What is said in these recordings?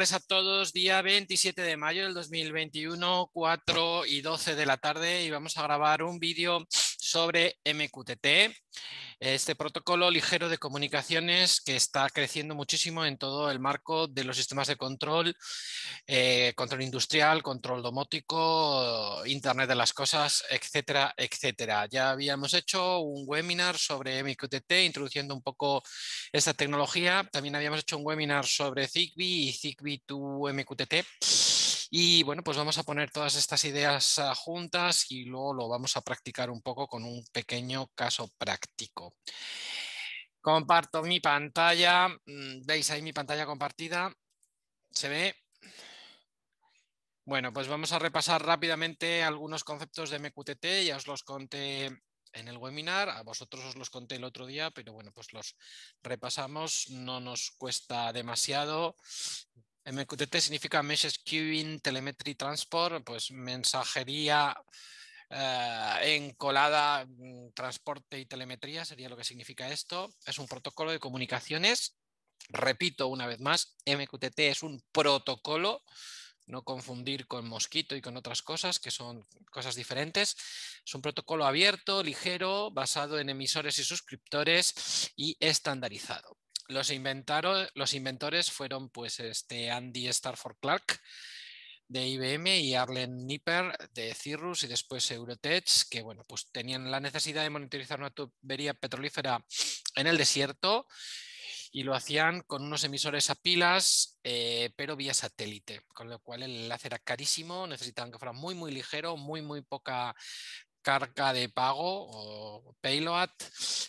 tardes a todos. Día 27 de mayo del 2021, 4 y 12 de la tarde y vamos a grabar un vídeo sobre MQTT este protocolo ligero de comunicaciones que está creciendo muchísimo en todo el marco de los sistemas de control, eh, control industrial, control domótico, Internet de las cosas, etcétera, etcétera. Ya habíamos hecho un webinar sobre MQTT introduciendo un poco esta tecnología. También habíamos hecho un webinar sobre Zigbee y Zigbee to MQTT y bueno, pues vamos a poner todas estas ideas ah, juntas y luego lo vamos a practicar un poco con un pequeño caso práctico. Comparto mi pantalla. Mm, ¿Veis ahí mi pantalla compartida? ¿Se ve? Bueno, pues vamos a repasar rápidamente algunos conceptos de MQTT. Ya os los conté en el webinar. A vosotros os los conté el otro día, pero bueno, pues los repasamos, no nos cuesta demasiado. MQTT significa Message Queuing Telemetry Transport, pues mensajería eh, encolada, mm, transporte y telemetría sería lo que significa esto. Es un protocolo de comunicaciones. Repito una vez más, MQTT es un protocolo no confundir con Mosquito y con otras cosas, que son cosas diferentes. Es un protocolo abierto, ligero, basado en emisores y suscriptores y estandarizado. Los, inventores fueron pues, este Andy Starford Clark de IBM y Arlen Nipper de Cirrus y después Eurotech, que bueno, pues tenían la necesidad de monitorizar una tubería petrolífera en el desierto y lo hacían con unos emisores a pilas, eh, pero vía satélite, con lo cual el enlace era carísimo, necesitaban que fuera muy, muy ligero, muy, muy poca carga de pago o payload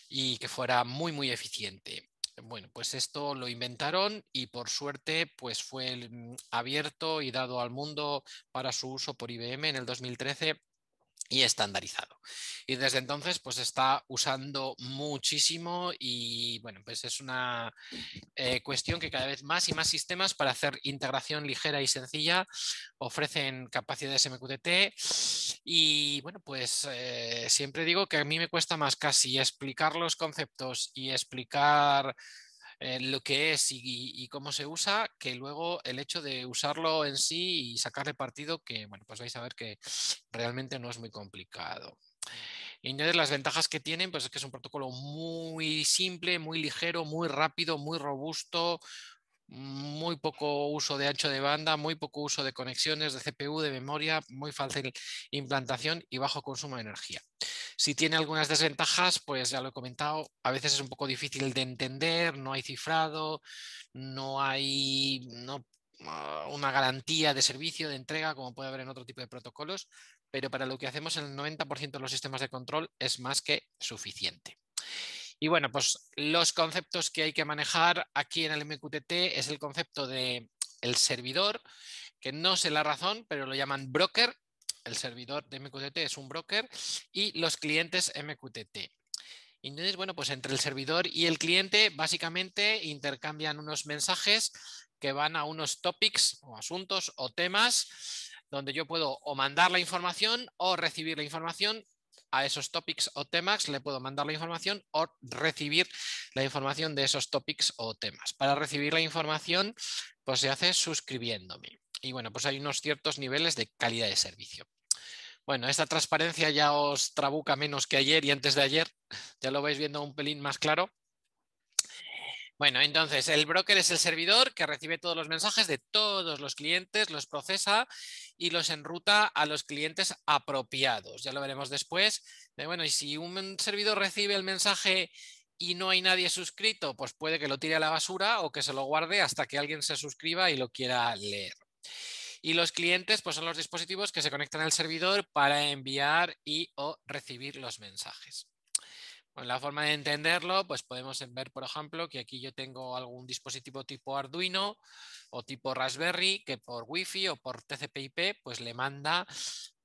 y que fuera muy, muy eficiente. Bueno, pues esto lo inventaron y por suerte pues fue mm, abierto y dado al mundo para su uso por IBM en el 2013 y estandarizado. Y desde entonces pues está usando muchísimo y bueno, pues es una eh, cuestión que cada vez más y más sistemas para hacer integración ligera y sencilla ofrecen capacidades MQTT y bueno, pues eh, siempre digo que a mí me cuesta más casi explicar los conceptos y explicar eh, lo que es y, cómo se usa, que luego el hecho de usarlo en sí y sacarle partido, que bueno, pues vais a ver que realmente no es muy complicado. Y de las ventajas que tienen, pues es que es un protocolo muy simple, muy ligero, muy rápido, muy robusto, muy poco uso de ancho de banda, muy poco uso de conexiones de CPU, de memoria, muy fácil implantación y bajo consumo de energía. Si tiene algunas desventajas, pues ya lo he comentado, a veces es un poco difícil de entender, no hay cifrado, no hay ah, una garantía de servicio, de entrega, como puede haber en otro tipo de protocolos, pero para lo que hacemos en el 90% de los sistemas de control es más que suficiente. Y bueno, pues los conceptos que hay que manejar aquí en el MQTT es el concepto de el servidor, que no sé la razón, pero lo llaman broker el servidor de MQTT es un broker y los clientes MQTT. Entonces, bueno, pues entre el servidor y el cliente básicamente intercambian unos mensajes que van a unos topics o asuntos o temas donde yo puedo o mandar la información o recibir la información. A esos topics o temas le puedo mandar la información o recibir la información de esos topics o temas. Para recibir la información, pues se hace suscribiéndome. Y bueno, pues hay unos ciertos niveles de calidad de servicio. Bueno, esta transparencia ya os trabuca menos que ayer y antes de ayer. Ya lo vais viendo un pelín más claro. Bueno, entonces el broker es el servidor que recibe todos los mensajes de todos los clientes, los procesa y los enruta a los clientes apropiados. Ya lo veremos después. Eh, bueno, y si un servidor recibe el mensaje y no hay nadie suscrito, pues puede que lo tire a la basura o que se lo guarde hasta que alguien se suscriba y lo quiera leer. Y los clientes pues, son los dispositivos que se conectan al servidor para enviar y o recibir los mensajes. Pues, la forma de entenderlo, pues podemos ver, por ejemplo, que aquí yo tengo algún dispositivo tipo Arduino o tipo Raspberry que por Wi-Fi o por TCP/IP pues le manda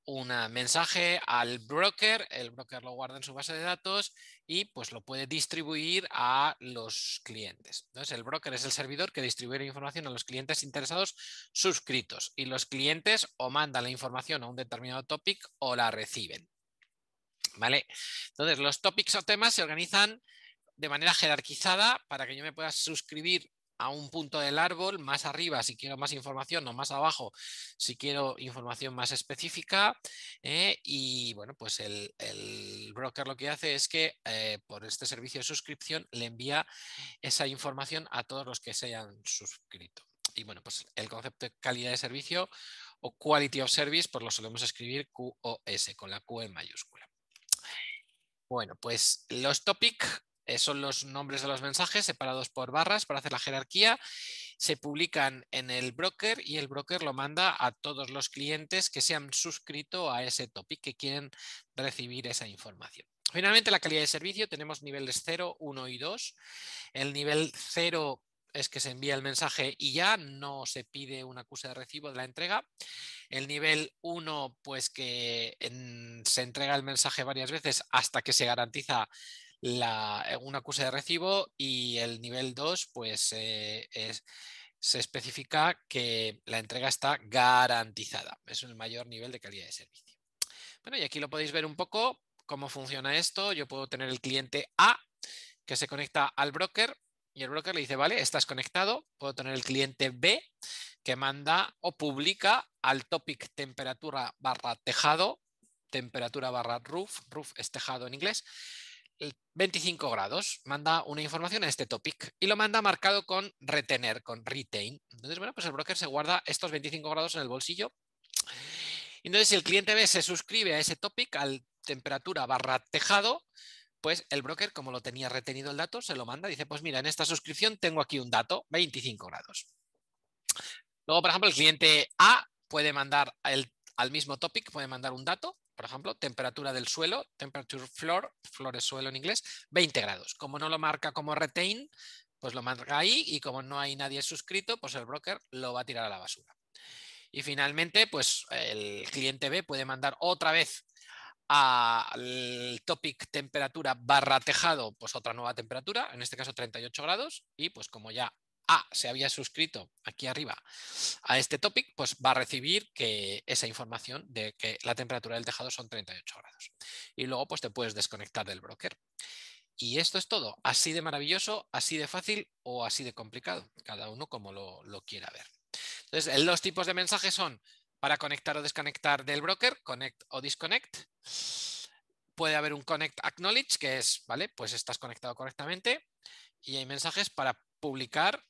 un mensaje al broker, el broker lo guarda en su base de datos y pues lo puede distribuir a los clientes. Entonces, el broker es el servidor que distribuye la información a los clientes interesados suscritos y los clientes o mandan la información a un determinado topic o la reciben. ¿Vale? Entonces, los topics o temas se organizan de manera jerarquizada para que yo me pueda suscribir a un punto del árbol, más arriba si quiero más información o más abajo si quiero información más específica. Eh, y bueno, pues el, el, broker lo que hace es que eh, por este servicio de suscripción le envía esa información a todos los que se hayan suscrito. Y bueno, pues el concepto de calidad de servicio o quality of service, por pues lo solemos escribir QOS con la Q en mayúscula. Bueno, pues los topic eh, son los nombres de los mensajes separados por barras para hacer la jerarquía. Se publican en el broker y el broker lo manda a todos los clientes que se han suscrito a ese topic que quieren recibir esa información. Finalmente, la calidad de servicio. Tenemos niveles 0, 1 y 2. El nivel 0 es que se envía el mensaje y ya no se pide un acuse de recibo de la entrega. El nivel 1, pues que se entrega el mensaje varias veces hasta que se garantiza la, eh, un acuse de recibo y el nivel 2 pues, eh, se especifica que la entrega está garantizada. Es el mayor nivel de calidad de servicio. Bueno, y aquí lo podéis ver un poco cómo funciona esto. Yo puedo tener el cliente A que se conecta al broker y el broker le dice, vale, estás conectado. Puedo tener el cliente B que manda o publica al topic temperatura barra tejado, temperatura barra roof, roof es tejado en inglés, 25 grados, manda una información a este topic y lo manda marcado con retener, con retain. Entonces, bueno, pues el broker se guarda estos 25 grados en el bolsillo. Entonces, si el cliente B se suscribe a ese topic, al temperatura barra tejado, pues el broker, como lo tenía retenido el dato, se lo manda. Dice, pues mira, en esta suscripción tengo aquí un dato, 25 grados. Luego, por ejemplo, el cliente A puede mandar el, al mismo topic, puede mandar un dato por ejemplo, temperatura del suelo, temperature floor, flores suelo en inglés, 20 grados. Como no lo marca como retain, pues lo marca ahí y como no hay nadie suscrito, pues el broker lo va a tirar a la basura. Y finalmente, pues el cliente B puede mandar otra vez al topic temperatura barra tejado, pues otra nueva temperatura, en este caso 38 grados, y pues como ya a se había suscrito aquí arriba a este topic, pues va a recibir que esa información de que la temperatura del tejado son 38 grados. Y luego pues te puedes desconectar del broker. Y esto es todo, así de maravilloso, así de fácil o así de complicado, cada uno como lo, lo quiera ver. Entonces, los tipos de mensajes son para conectar o desconectar del broker, connect o disconnect. Puede haber un connect acknowledge, que es, ¿vale? Pues estás conectado correctamente. Y hay mensajes para publicar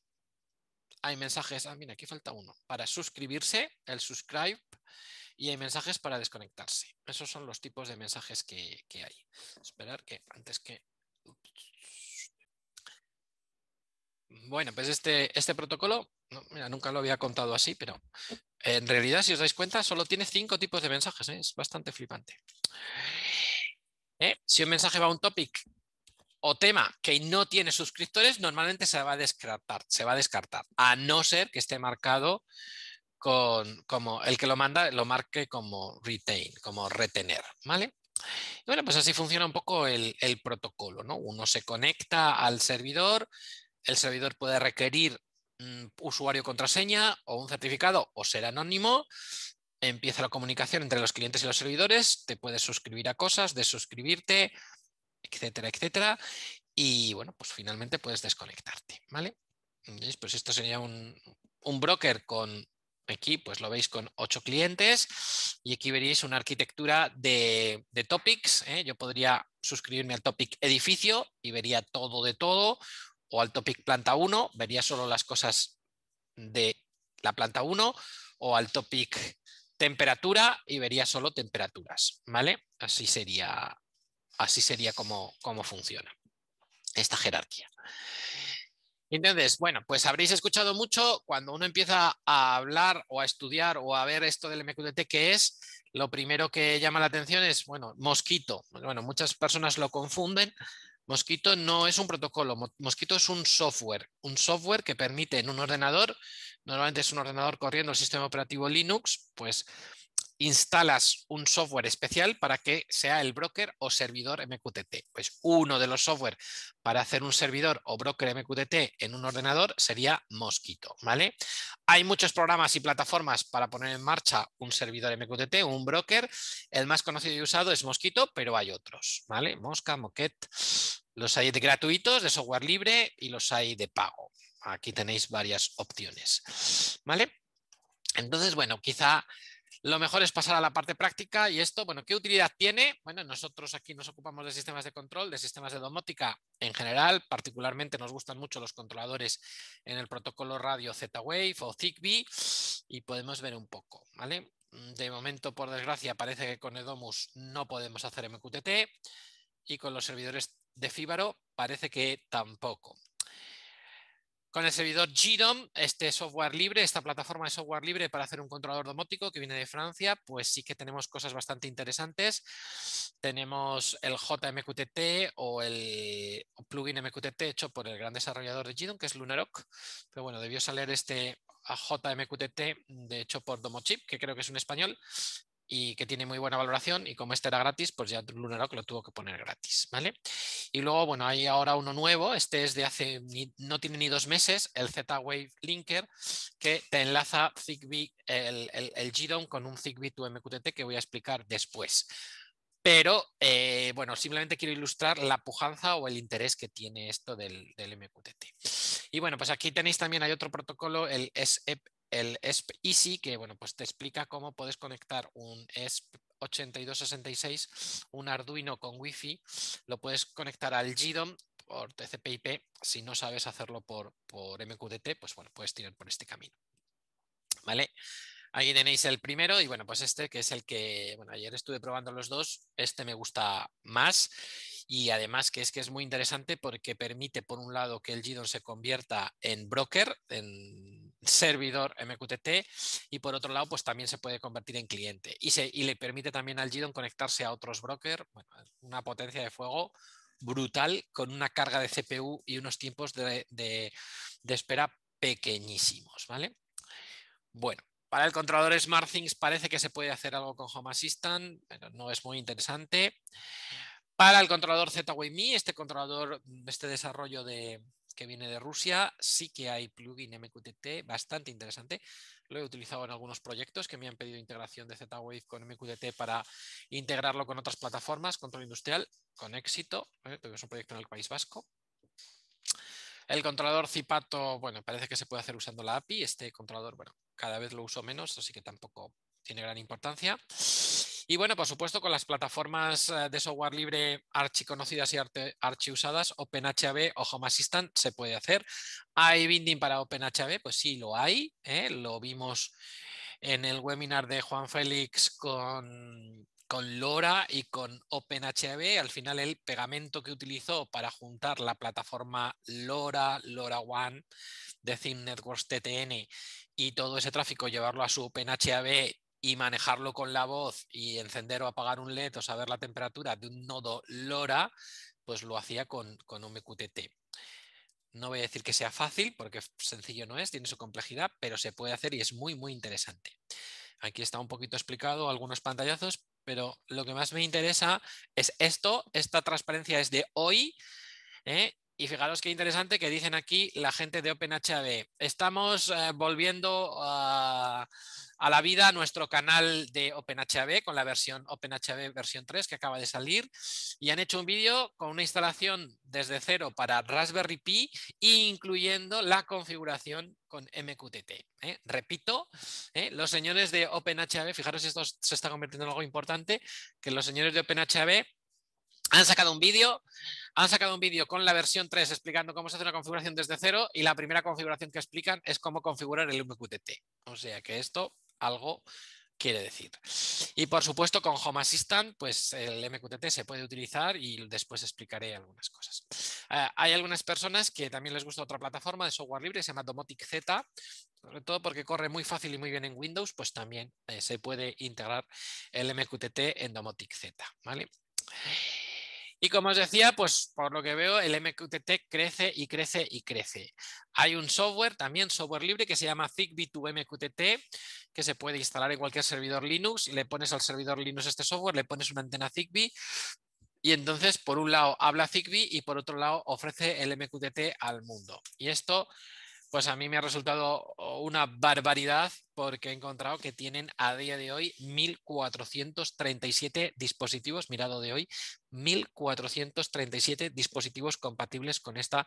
hay mensajes, ah, mira, aquí falta uno, para suscribirse, el subscribe, y hay mensajes para desconectarse. Esos son los tipos de mensajes que, hay. Esperar que antes que... Bueno, pues este, este protocolo, mira, nunca lo había contado así, pero en realidad, si os dais cuenta, solo tiene cinco tipos de mensajes, ¿eh? es bastante flipante. Eh, si un mensaje va a un topic o tema que no tiene suscriptores, normalmente se va a descartar, se va a descartar, a no ser que esté marcado con, como el que lo manda lo marque como retain, como retener, ¿vale? bueno, pues así funciona un poco el, protocolo, ¿no? Uno se conecta al servidor, el servidor puede requerir mm, usuario contraseña o un certificado o ser anónimo, empieza la comunicación entre los clientes y los servidores, te puedes suscribir a cosas, desuscribirte, etcétera, etcétera. Y bueno, pues finalmente puedes desconectarte, ¿vale? Pues esto sería un, broker con, aquí pues lo veis con ocho clientes y aquí veríais una arquitectura de, topics. ¿eh? Yo podría suscribirme al topic edificio y vería todo de todo o al topic planta 1, vería solo las cosas de la planta 1 o al topic temperatura y vería solo temperaturas, ¿vale? Así sería, así sería como, cómo funciona esta jerarquía. Entonces, bueno, pues habréis escuchado mucho cuando uno empieza a hablar o a estudiar o a ver esto del MQTT, que es lo primero que llama la atención es, bueno, mosquito. Bueno, muchas personas lo confunden. Mosquito no es un protocolo, Mosquito es un software, un software que permite en un ordenador, normalmente es un ordenador corriendo el sistema operativo Linux, pues instalas un software especial para que sea el broker o servidor MQTT. Pues uno de los software para hacer un servidor o broker MQTT en un ordenador sería Mosquito, ¿vale? Hay muchos programas y plataformas para poner en marcha un servidor MQTT un broker. El más conocido y usado es Mosquito, pero hay otros, ¿vale? Mosca, Moquet, los hay de gratuitos, de software libre y los hay de pago. Aquí tenéis varias opciones, ¿vale? Entonces, bueno, quizá lo mejor es pasar a la parte práctica y esto, bueno, ¿qué utilidad tiene? Bueno, nosotros aquí nos ocupamos de sistemas de control, de sistemas de domótica en general, particularmente nos gustan mucho los controladores en el protocolo radio Z-Wave o Zigbee y podemos ver un poco, ¿vale? De momento, por desgracia, parece que con Edomus no podemos hacer MQTT y con los servidores de Fíbaro parece que tampoco con el servidor GDOM, este software libre, esta plataforma de software libre para hacer un controlador domótico que viene de Francia, pues sí que tenemos cosas bastante interesantes. Tenemos el JMQTT o el plugin MQTT hecho por el gran desarrollador de GDOM que es Lunarock, Pero bueno, debió salir este JMQTT, de hecho por Domochip, que creo que es un español, y que tiene muy buena valoración y como este era gratis, pues ya Lunarock lo tuvo que poner gratis, ¿vale? Y luego, bueno, hay ahora uno nuevo, este es de hace, no tiene ni dos meses, el Z-Wave Linker, que te enlaza Zigbee, el, el, GDOM con un Zigbee to MQTT que voy a explicar después. Pero, eh, bueno, simplemente quiero ilustrar la pujanza o el interés que tiene esto del, del MQTT. Y bueno, pues aquí tenéis también, hay otro protocolo, el SEP el ESP Easy, que bueno, pues te explica cómo puedes conectar un ESP 8266, un Arduino con Wi-Fi, lo puedes conectar al GDOM por TCP/IP. Si no sabes hacerlo por, por MQTT, pues bueno, puedes tirar por este camino. ¿Vale? Ahí tenéis el primero y bueno, pues este que es el que, bueno, ayer estuve probando los dos, este me gusta más y además que es que es muy interesante porque permite por un lado que el GDON se convierta en broker, en servidor MQTT y por otro lado pues también se puede convertir en cliente y, se, le permite también al Gidon conectarse a otros brokers, una potencia de fuego brutal con una carga de CPU y unos tiempos de, espera pequeñísimos, ¿vale? Bueno, para el controlador SmartThings parece que se puede hacer algo con Home Assistant, pero no es muy interesante. Para el controlador mi este controlador, este desarrollo de, que viene de Rusia. Sí que hay plugin MQTT bastante interesante. Lo he utilizado en algunos proyectos que me han pedido integración de Z-Wave con MQTT para integrarlo con otras plataformas, control industrial, con éxito. ¿eh? es un proyecto en el País Vasco. El controlador Zipato, bueno, parece que se puede hacer usando la API. Este controlador, bueno, cada vez lo uso menos, así que tampoco tiene gran importancia. Y bueno, por supuesto, con las plataformas eh, de software libre conocidas y usadas OpenHAB o Home Assistant se puede hacer. ¿Hay binding para OpenHAB? Pues sí, lo hay. ¿eh? Lo vimos en el webinar de Juan Félix con, Lora y con OpenHAB. Al final, el pegamento que utilizó para juntar la plataforma Lora, Lora One de Theme Networks TTN y todo ese tráfico llevarlo a su OpenHAB y manejarlo con la voz y encender o apagar un LED o saber la temperatura de un nodo LoRa, pues lo hacía con, un MQTT. No voy a decir que sea fácil, porque sencillo no es, tiene su complejidad, pero se puede hacer y es muy, muy interesante. Aquí está un poquito explicado, algunos pantallazos, pero lo que más me interesa es esto, esta transparencia es de hoy. ¿eh? Y fijaros qué interesante que dicen aquí la gente de OpenHAB. Estamos eh, volviendo a a la vida nuestro canal de OpenHAB con la versión OpenHAB versión 3 que acaba de salir y han hecho un vídeo con una instalación desde cero para Raspberry Pi incluyendo la configuración con MQTT. ¿eh? Repito, ¿eh? los señores de OpenHAB fijaros esto se está convirtiendo en algo importante, que los señores de OpenHAB han sacado un vídeo, han sacado un vídeo con la versión 3 explicando cómo se hace una configuración desde cero y la primera configuración que explican es cómo configurar el MQTT. O sea que esto algo quiere decir. Y por supuesto, con Home Assistant, pues el MQTT se puede utilizar y después explicaré algunas cosas. Eh, hay algunas personas que también les gusta otra plataforma de software libre, se llama Domotic Z, sobre todo porque corre muy fácil y muy bien en Windows, pues también eh, se puede integrar el MQTT en Domotic Z. ¿vale? Y como os decía, pues por lo que veo, el MQTT crece y crece y crece. Hay un software, también software libre, que se llama Zigbee to MQTT, que se puede instalar en cualquier servidor Linux. Le pones al servidor Linux este software, le pones una antena Zigbee y entonces, por un lado, habla Zigbee y por otro lado, ofrece el MQTT al mundo. Y esto pues a mí me ha resultado oh, una barbaridad porque he encontrado que tienen a día de hoy 1.437 dispositivos, mirado de hoy, 1.437 dispositivos compatibles con esta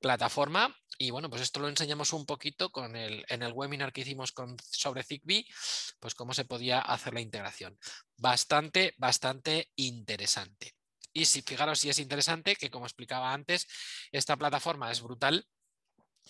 plataforma. Y bueno, pues esto lo enseñamos un poquito con el, en el webinar que hicimos sobre Zigbee, pues cómo se podía hacer la integración. Bastante, bastante interesante. Y si fijaros si es interesante que como explicaba antes, esta plataforma es brutal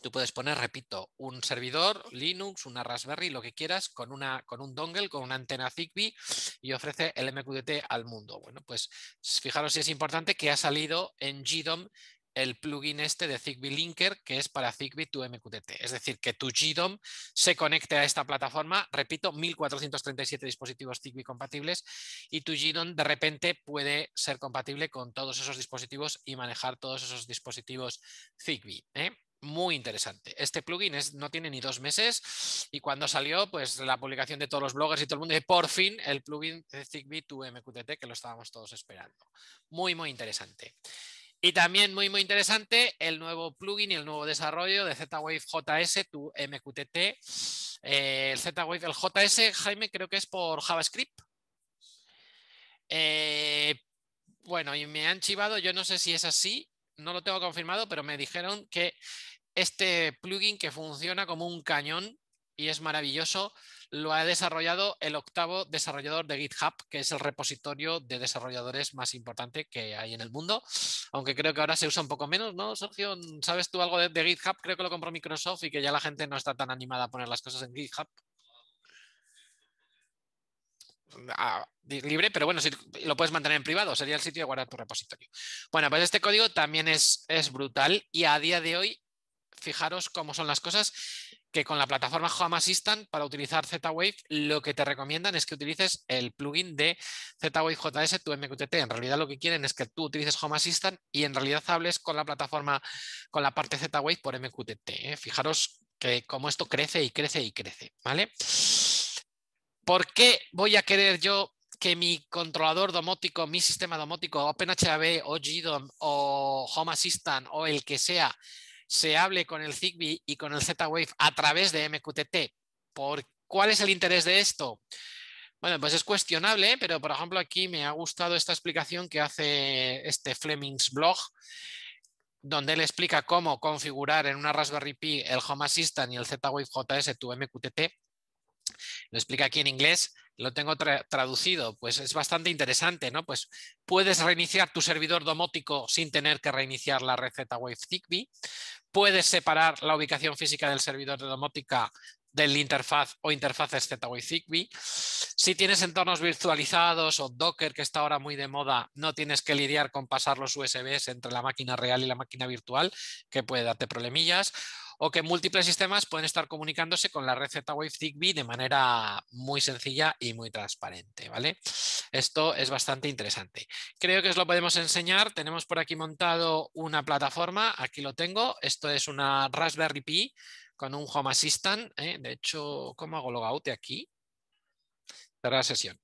Tú puedes poner, repito, un servidor, Linux, una Raspberry, lo que quieras, con, una, con un dongle, con una antena Zigbee y ofrece el MQTT al mundo. Bueno, pues fijaros si es importante que ha salido en GDOM el plugin este de Zigbee Linker, que es para Zigbee tu MQTT. Es decir, que tu GDOM se conecte a esta plataforma, repito, 1437 dispositivos Zigbee compatibles, y tu GDOM de repente puede ser compatible con todos esos dispositivos y manejar todos esos dispositivos Zigbee. ¿eh? muy interesante. Este plugin es, no tiene ni dos meses y cuando salió, pues la publicación de todos los bloggers y todo el mundo, y por fin el plugin de Zigbee to MQTT que lo estábamos todos esperando. Muy, muy interesante. Y también muy, muy interesante el nuevo plugin y el nuevo desarrollo de Z-Wave JS to MQTT. Eh, el z el JS, Jaime, creo que es por JavaScript. Eh, bueno, y me han chivado, yo no sé si es así, no lo tengo confirmado, pero me dijeron que este plugin que funciona como un cañón y es maravilloso, lo ha desarrollado el octavo desarrollador de GitHub, que es el repositorio de desarrolladores más importante que hay en el mundo, aunque creo que ahora se usa un poco menos, ¿no, Sergio? ¿Sabes tú algo de, GitHub? Creo que lo compró Microsoft y que ya la gente no está tan animada a poner las cosas en GitHub libre, pero bueno, si lo puedes mantener en privado, sería el sitio de guardar tu repositorio. Bueno, pues este código también es, es brutal y a día de hoy, fijaros cómo son las cosas, que con la plataforma Home Assistant para utilizar Z-Wave, lo que te recomiendan es que utilices el plugin de Z-Wave JS, tu MQTT. En realidad lo que quieren es que tú utilices Home Assistant y en realidad hables con la plataforma, con la parte Z-Wave por MQTT. ¿eh? Fijaros que cómo esto crece y crece y crece, ¿vale? ¿por qué voy a querer yo que mi controlador domótico, mi sistema domótico, OpenHAB o GDOM o Home Assistant o el que sea, se hable con el Zigbee y con el Z-Wave a través de MQTT? ¿Por ¿Cuál es el interés de esto? Bueno, pues es cuestionable, ¿eh? pero por ejemplo aquí me ha gustado esta explicación que hace este Fleming's blog, donde él explica cómo configurar en una Raspberry Pi el Home Assistant y el Z-Wave JS tu MQTT lo explica aquí en inglés, lo tengo traducido, pues es bastante interesante, ¿no? Pues puedes reiniciar tu servidor domótico sin tener que reiniciar la red Z-Wave Zigbee, puedes separar la ubicación física del servidor de domótica del interfaz o interfaces Z-Wave Zigbee. Si tienes entornos virtualizados o Docker, que está ahora muy de moda, no tienes que lidiar con pasar los USBs entre la máquina real y la máquina virtual, que puede darte problemillas o que múltiples sistemas pueden estar comunicándose con la red Z-Wave Zigbee de manera muy sencilla y muy transparente. ¿vale? Esto es bastante interesante. Creo que os lo podemos enseñar. Tenemos por aquí montado una plataforma. Aquí lo tengo. Esto es una Raspberry Pi con un Home Assistant. ¿eh? De hecho, ¿cómo hago logout de aquí? Cerrar sesión.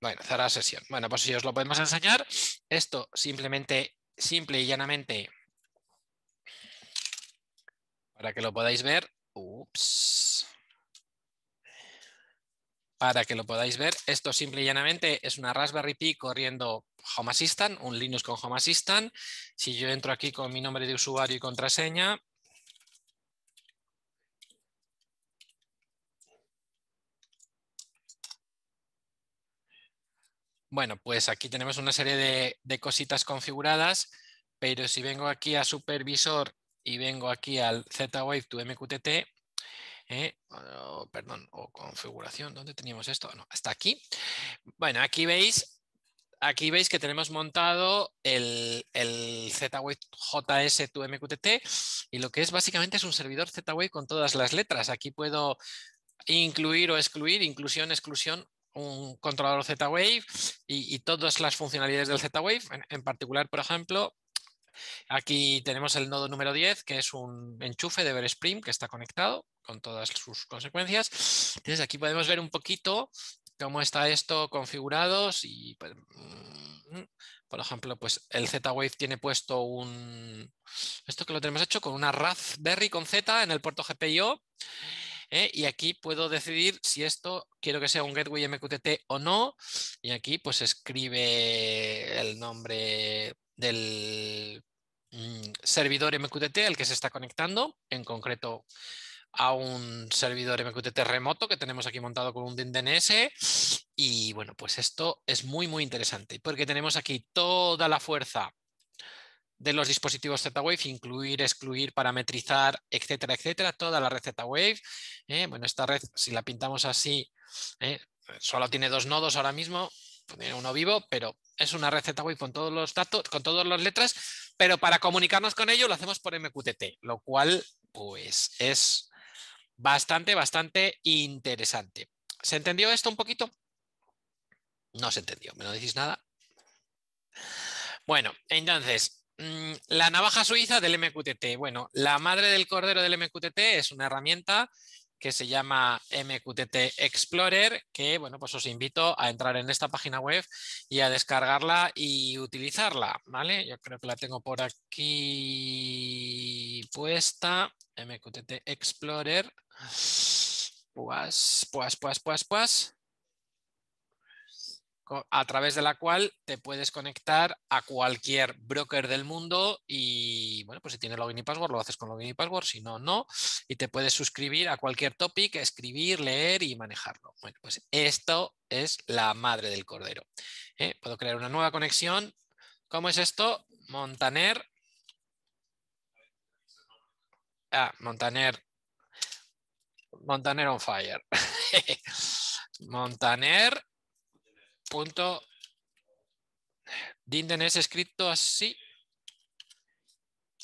Bueno, cerrar sesión. Bueno, pues si os lo podemos enseñar, esto simplemente, simple y llanamente para que lo podáis ver, Para que lo podáis ver, esto simple y llanamente es una Raspberry Pi corriendo Home Assistant, un Linux con Home Assistant. Si yo entro aquí con mi nombre de usuario y contraseña, Bueno, pues aquí tenemos una serie de, de, cositas configuradas, pero si vengo aquí a supervisor y vengo aquí al Z-Wave to MQTT, perdón, o configuración, ¿dónde teníamos esto? No, hasta aquí. Bueno, aquí veis, aquí veis que tenemos montado el, el Z-Wave JS to MQTT y lo que es básicamente es un servidor Z-Wave con todas las letras. Aquí puedo incluir o excluir, inclusión, exclusión, un controlador Z-Wave y, todas las funcionalidades del Z-Wave. en, particular, por ejemplo, Aquí tenemos el nodo número 10, que es un enchufe de Veresprim que está conectado con todas sus consecuencias. Entonces aquí podemos ver un poquito cómo está esto configurado. Pues, mm, por ejemplo, pues el Z-Wave tiene puesto un... Esto que lo tenemos hecho con una Berry con Z en el puerto GPIO. ¿eh? y aquí puedo decidir si esto quiero que sea un gateway MQTT o no, y aquí pues escribe el nombre del mm, servidor MQTT al que se está conectando, en concreto a un servidor MQTT remoto que tenemos aquí montado con un DNS. Y bueno, pues esto es muy, muy interesante porque tenemos aquí toda la fuerza de los dispositivos Z-Wave, incluir, excluir, parametrizar, etcétera, etcétera, toda la red Z-Wave. ¿eh? bueno, esta red, si la pintamos así, ¿eh? solo tiene dos nodos ahora mismo, poner uno vivo, pero es una receta web con todos los datos, con todas las letras, pero para comunicarnos con ello lo hacemos por MQTT, lo cual pues es bastante, bastante interesante. ¿Se entendió esto un poquito? No se entendió, ¿me no decís nada? Bueno, entonces, mm, la navaja suiza del MQTT. Bueno, la madre del cordero del MQTT es una herramienta que se llama MQTT Explorer, que bueno, pues os invito a entrar en esta página web y a descargarla y utilizarla, ¿vale? Yo creo que la tengo por aquí puesta, MQTT Explorer. Pues, pues, pues, pues, pues a través de la cual te puedes conectar a cualquier broker del mundo y, bueno, pues si tienes login y password, lo haces con login y password, si no, no, y te puedes suscribir a cualquier topic, escribir, leer y manejarlo. Bueno, pues esto es la madre del cordero. ¿eh? Puedo crear una nueva conexión. ¿Cómo es esto? Montaner. Ah, Montaner. Montaner on fire. Montaner punto Dinden es escrito así.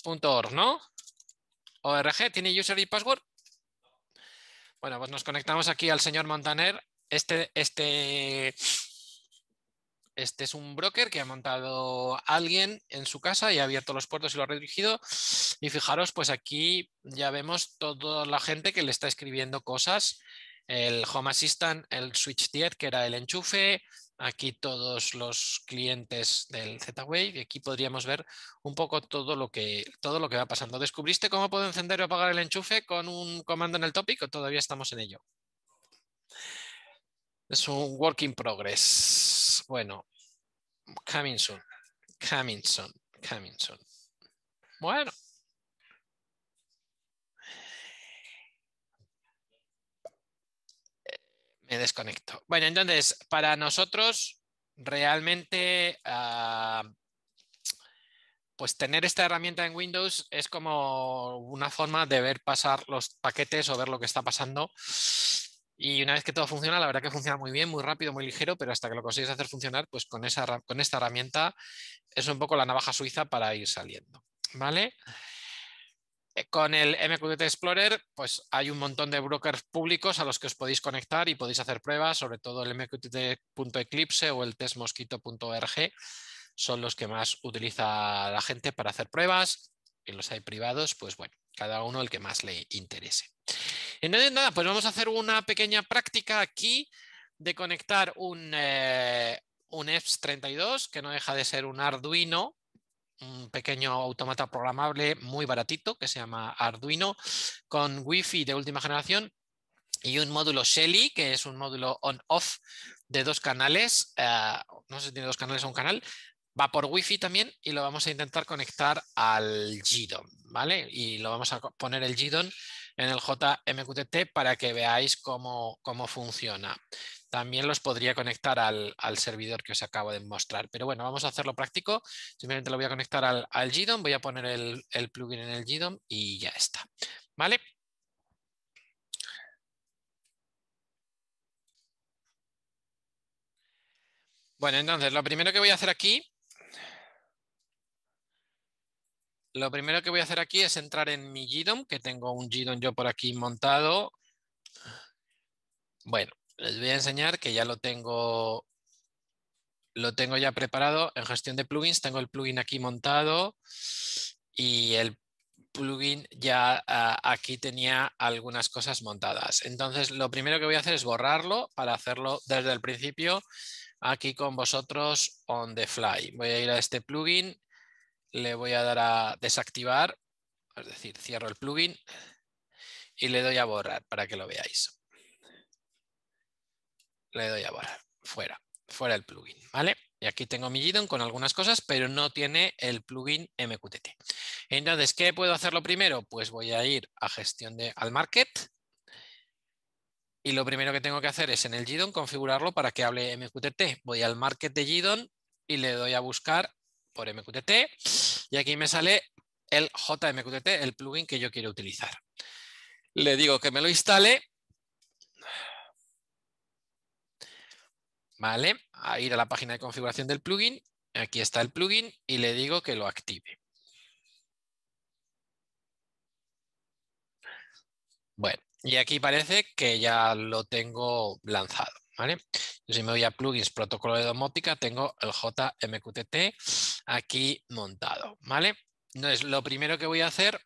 Punto .org, ¿no? ORG, ¿tiene user y password? Bueno, pues nos conectamos aquí al señor Montaner. Este, este, este es un broker que ha montado alguien en su casa y ha abierto los puertos y lo ha redirigido. Y fijaros, pues aquí ya vemos toda la gente que le está escribiendo cosas. El Home Assistant, el Switch Tier, que era el enchufe, aquí todos los clientes del Z-Wave y aquí podríamos ver un poco todo lo, que, todo lo que va pasando. ¿Descubriste cómo puedo encender o apagar el enchufe con un comando en el tópico? Todavía estamos en ello. Es un work in progress. Bueno, coming soon, coming soon, coming soon. Bueno. Me desconecto. Bueno, entonces, para nosotros, realmente, ah, pues tener esta herramienta en Windows es como una forma de ver pasar los paquetes o ver lo que está pasando. Y una vez que todo funciona, la verdad que funciona muy bien, muy rápido, muy ligero, pero hasta que lo consigues hacer funcionar, pues con, esa, con esta herramienta es un poco la navaja suiza para ir saliendo. ¿Vale? Eh, con el MQTT Explorer, pues hay un montón de brokers públicos a los que os podéis conectar y podéis hacer pruebas, sobre todo el mqtt.eclipse o el testmosquito.org e son los que más utiliza la gente para hacer pruebas. Y los hay privados, pues bueno, cada uno el que más le interese. Entonces, nada, pues vamos a hacer una pequeña práctica aquí de conectar un, eh, un EPS32, que no deja de ser un Arduino, un pequeño automata programable muy baratito que se llama Arduino con Wi-Fi de última generación y un módulo Shelly, que es un módulo on-off de dos canales, eh, no sé si tiene dos canales o un canal, va por Wi-Fi también y lo vamos a intentar conectar al GDOM, ¿vale? Y lo vamos a poner el GDOM en el JMQTT para que veáis cómo, funciona. También los podría conectar al, servidor que os acabo de mostrar. Pero bueno, vamos a hacerlo práctico. Simplemente lo voy a conectar al, al GDOM, voy a poner el, el plugin en el GDOM y ya está. ¿Vale? Bueno, entonces lo primero que voy a hacer aquí Lo primero que voy a hacer aquí es entrar en mi GDOM, que tengo un GDOM yo por aquí montado. Bueno, les voy a enseñar que ya lo tengo, lo tengo ya preparado en gestión de plugins. Tengo el plugin aquí montado y el plugin ya ah, aquí tenía algunas cosas montadas. Entonces, lo primero que voy a hacer es borrarlo para hacerlo desde el principio aquí con vosotros on the fly. Voy a ir a este plugin le voy a dar a desactivar, es decir, cierro el plugin y le doy a borrar para que lo veáis. Le doy a borrar, fuera, fuera el plugin, ¿vale? Y aquí tengo mi Gidon con algunas cosas, pero no tiene el plugin MQTT. Entonces, ¿qué puedo hacer? Lo primero? Pues voy a ir a gestión de al market y lo primero que tengo que hacer es en el Gidon configurarlo para que hable MQTT. Voy al market de Gidon y le doy a buscar por MQTT y aquí me sale el JMQTT, el plugin que yo quiero utilizar. Le digo que me lo instale. Vale, a ir a la página de configuración del plugin. Aquí está el plugin y le digo que lo active. Bueno, y aquí parece que ya lo tengo lanzado. ¿vale? Si me voy a plugins, protocolo de domótica, tengo el JMQTT aquí montado, ¿vale? Entonces, lo primero que voy a hacer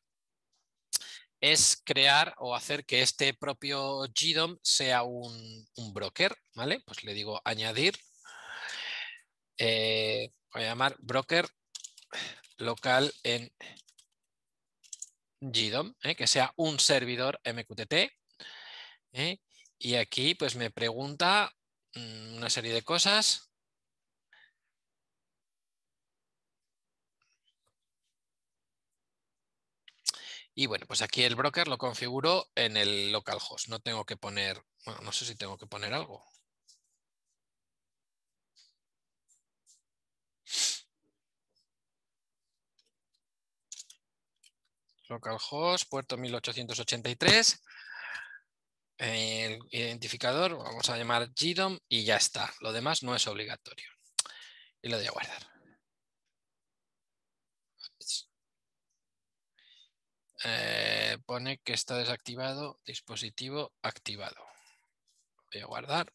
es crear o hacer que este propio GDOM sea un, broker, ¿vale? Pues le digo añadir, eh, voy a llamar broker local en GDOM, ¿eh? que sea un servidor MQTT. ¿eh? Y aquí pues me pregunta Mm, una serie de cosas. Y bueno, pues aquí el broker lo configuro en el localhost. No tengo que poner, bueno, no sé si tengo que poner algo. Localhost, puerto 1883 el identificador, vamos a llamar GDOM y ya está. Lo demás no es obligatorio. Y lo voy a guardar. Eh, pone que está desactivado, dispositivo activado. Voy a guardar.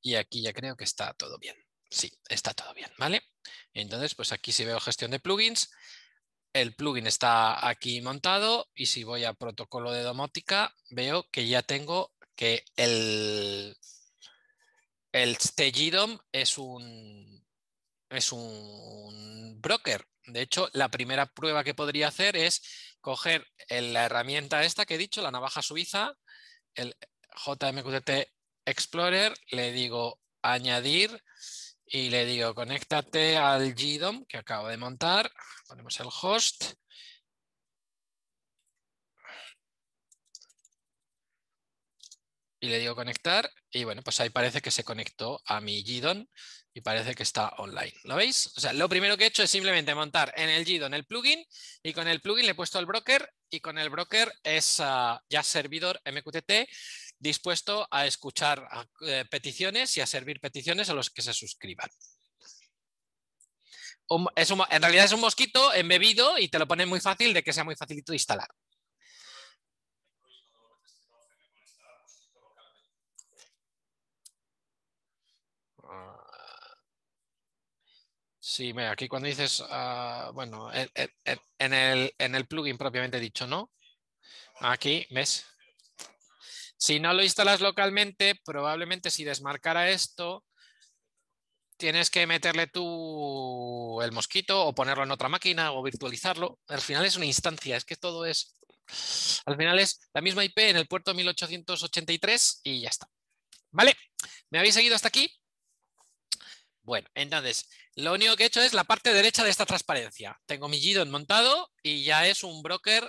Y aquí ya creo que está todo bien. Sí, está todo bien, ¿vale? Entonces, pues aquí si veo gestión de plugins, el plugin está aquí montado y si voy a protocolo de domótica veo que ya tengo que el, el es un, es un broker. De hecho, la primera prueba que podría hacer es coger la herramienta esta que he dicho, la navaja suiza, el JMQTT Explorer, le digo añadir y le digo, conéctate al GDOM que acabo de montar, ponemos el host. Y le digo conectar y bueno, pues ahí parece que se conectó a mi GDOM y parece que está online. ¿Lo veis? O sea, lo primero que he hecho es simplemente montar en el GDOM el plugin y con el plugin le he puesto el broker y con el broker es ah, ya servidor MQTT dispuesto a escuchar eh, peticiones y a servir peticiones a los que se suscriban. en realidad es un mosquito embebido y te lo ponen muy fácil de que sea muy facilito de instalar. Sí, mira, aquí cuando dices, ah, bueno, en el, en el plugin propiamente dicho, ¿no? Aquí, ¿ves? Si no lo instalas localmente, probablemente si desmarcara esto, tienes que meterle tú el mosquito o ponerlo en otra máquina o virtualizarlo. Al final es una instancia, es que todo es... Al final es la misma IP en el puerto 1883 y ya está. ¿Vale? ¿Me habéis seguido hasta aquí? Bueno, entonces, lo único que he hecho es la parte derecha de esta transparencia. Tengo mi en montado y ya es un broker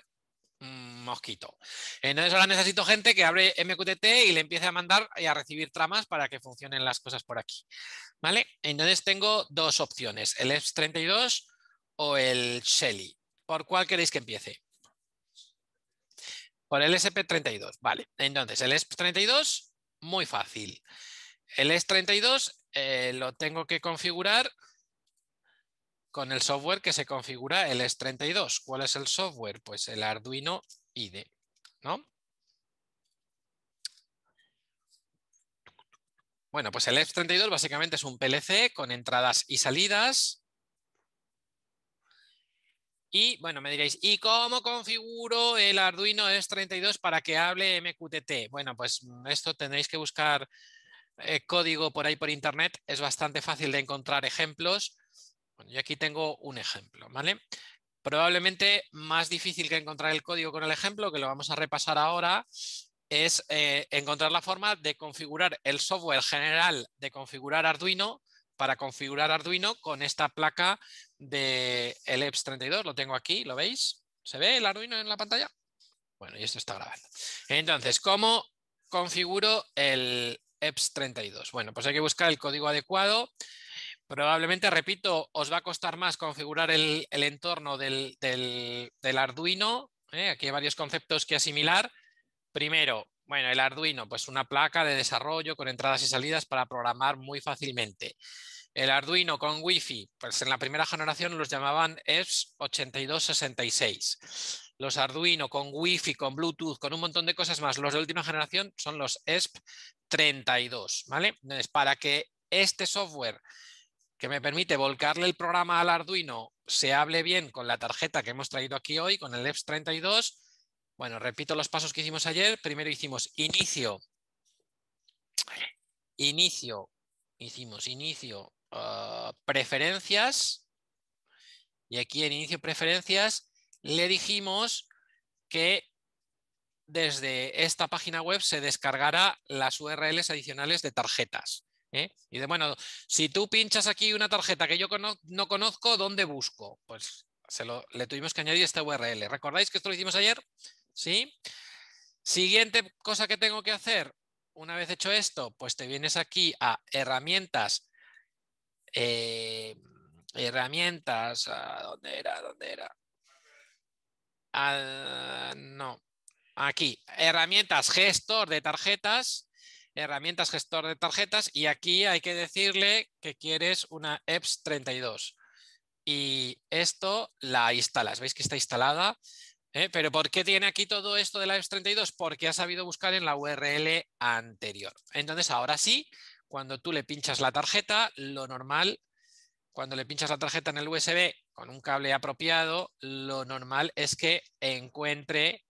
mm, mosquito. Entonces ahora necesito gente que abre MQTT y le empiece a mandar y a recibir tramas para que funcionen las cosas por aquí. ¿Vale? Entonces tengo dos opciones, el s 32 o el Shelly. ¿Por cuál queréis que empiece? Por el SP32. Vale, entonces el s 32 muy fácil. El s 32 eh, lo tengo que configurar con el software que se configura el s 32 ¿Cuál es el software? Pues el Arduino ID, ¿no? Bueno, pues el F32 básicamente es un PLC con entradas y salidas. Y bueno, me diréis, ¿y cómo configuro el Arduino S32 para que hable MQTT? Bueno, pues esto tendréis que buscar eh, código por ahí por internet. Es bastante fácil de encontrar ejemplos. Bueno, yo aquí tengo un ejemplo, ¿vale? Probablemente más difícil que encontrar el código con el ejemplo, que lo vamos a repasar ahora, es eh, encontrar la forma de configurar el software general de configurar Arduino para configurar Arduino con esta placa de EPS e 32. Lo tengo aquí, ¿lo veis? ¿Se ve el Arduino en la pantalla? Bueno, y esto está grabando. Entonces, ¿cómo configuro el EPS 32? Bueno, pues hay que buscar el código adecuado Probablemente, repito, os va a costar más configurar el, entorno del, Arduino. ¿eh? Aquí hay varios conceptos que asimilar. Primero, bueno, el Arduino, pues una placa de desarrollo con entradas y salidas para programar muy fácilmente. El Arduino con Wi-Fi, pues en la primera generación los llamaban esp 8266. Los Arduino con Wi-Fi, con Bluetooth, con un montón de cosas más. Los de última generación son los ESP 32, ¿vale? Entonces, para que este software que me permite volcarle el programa al Arduino, se hable bien con la tarjeta que hemos traído aquí hoy, con el EPS 32. Bueno, repito los pasos que hicimos ayer. Primero hicimos inicio, inicio, hicimos inicio, ah, preferencias. Y aquí en inicio preferencias le dijimos que desde esta página web se descargará las URLs adicionales de tarjetas. ¿eh? Y de bueno, si tú pinchas aquí una tarjeta que yo no conozco, ¿dónde busco? Pues se le tuvimos que añadir esta URL. ¿Recordáis que esto lo hicimos ayer? ¿Sí? Siguiente cosa que tengo que hacer, una vez hecho esto, pues te vienes aquí a herramientas, eh, herramientas, ¿a ¿dónde era? ¿Dónde era? Ah, no, aquí, herramientas gestor de tarjetas herramientas gestor de tarjetas y aquí hay que decirle que quieres una EPS 32 y esto la instalas, veis que está instalada, ¿eh? pero ¿por qué tiene aquí todo esto de la EPS 32? Porque ha sabido buscar en la URL anterior. Entonces ahora sí, cuando tú le pinchas la tarjeta, lo normal, cuando le pinchas la tarjeta en el USB con un cable apropiado, lo normal es que encuentre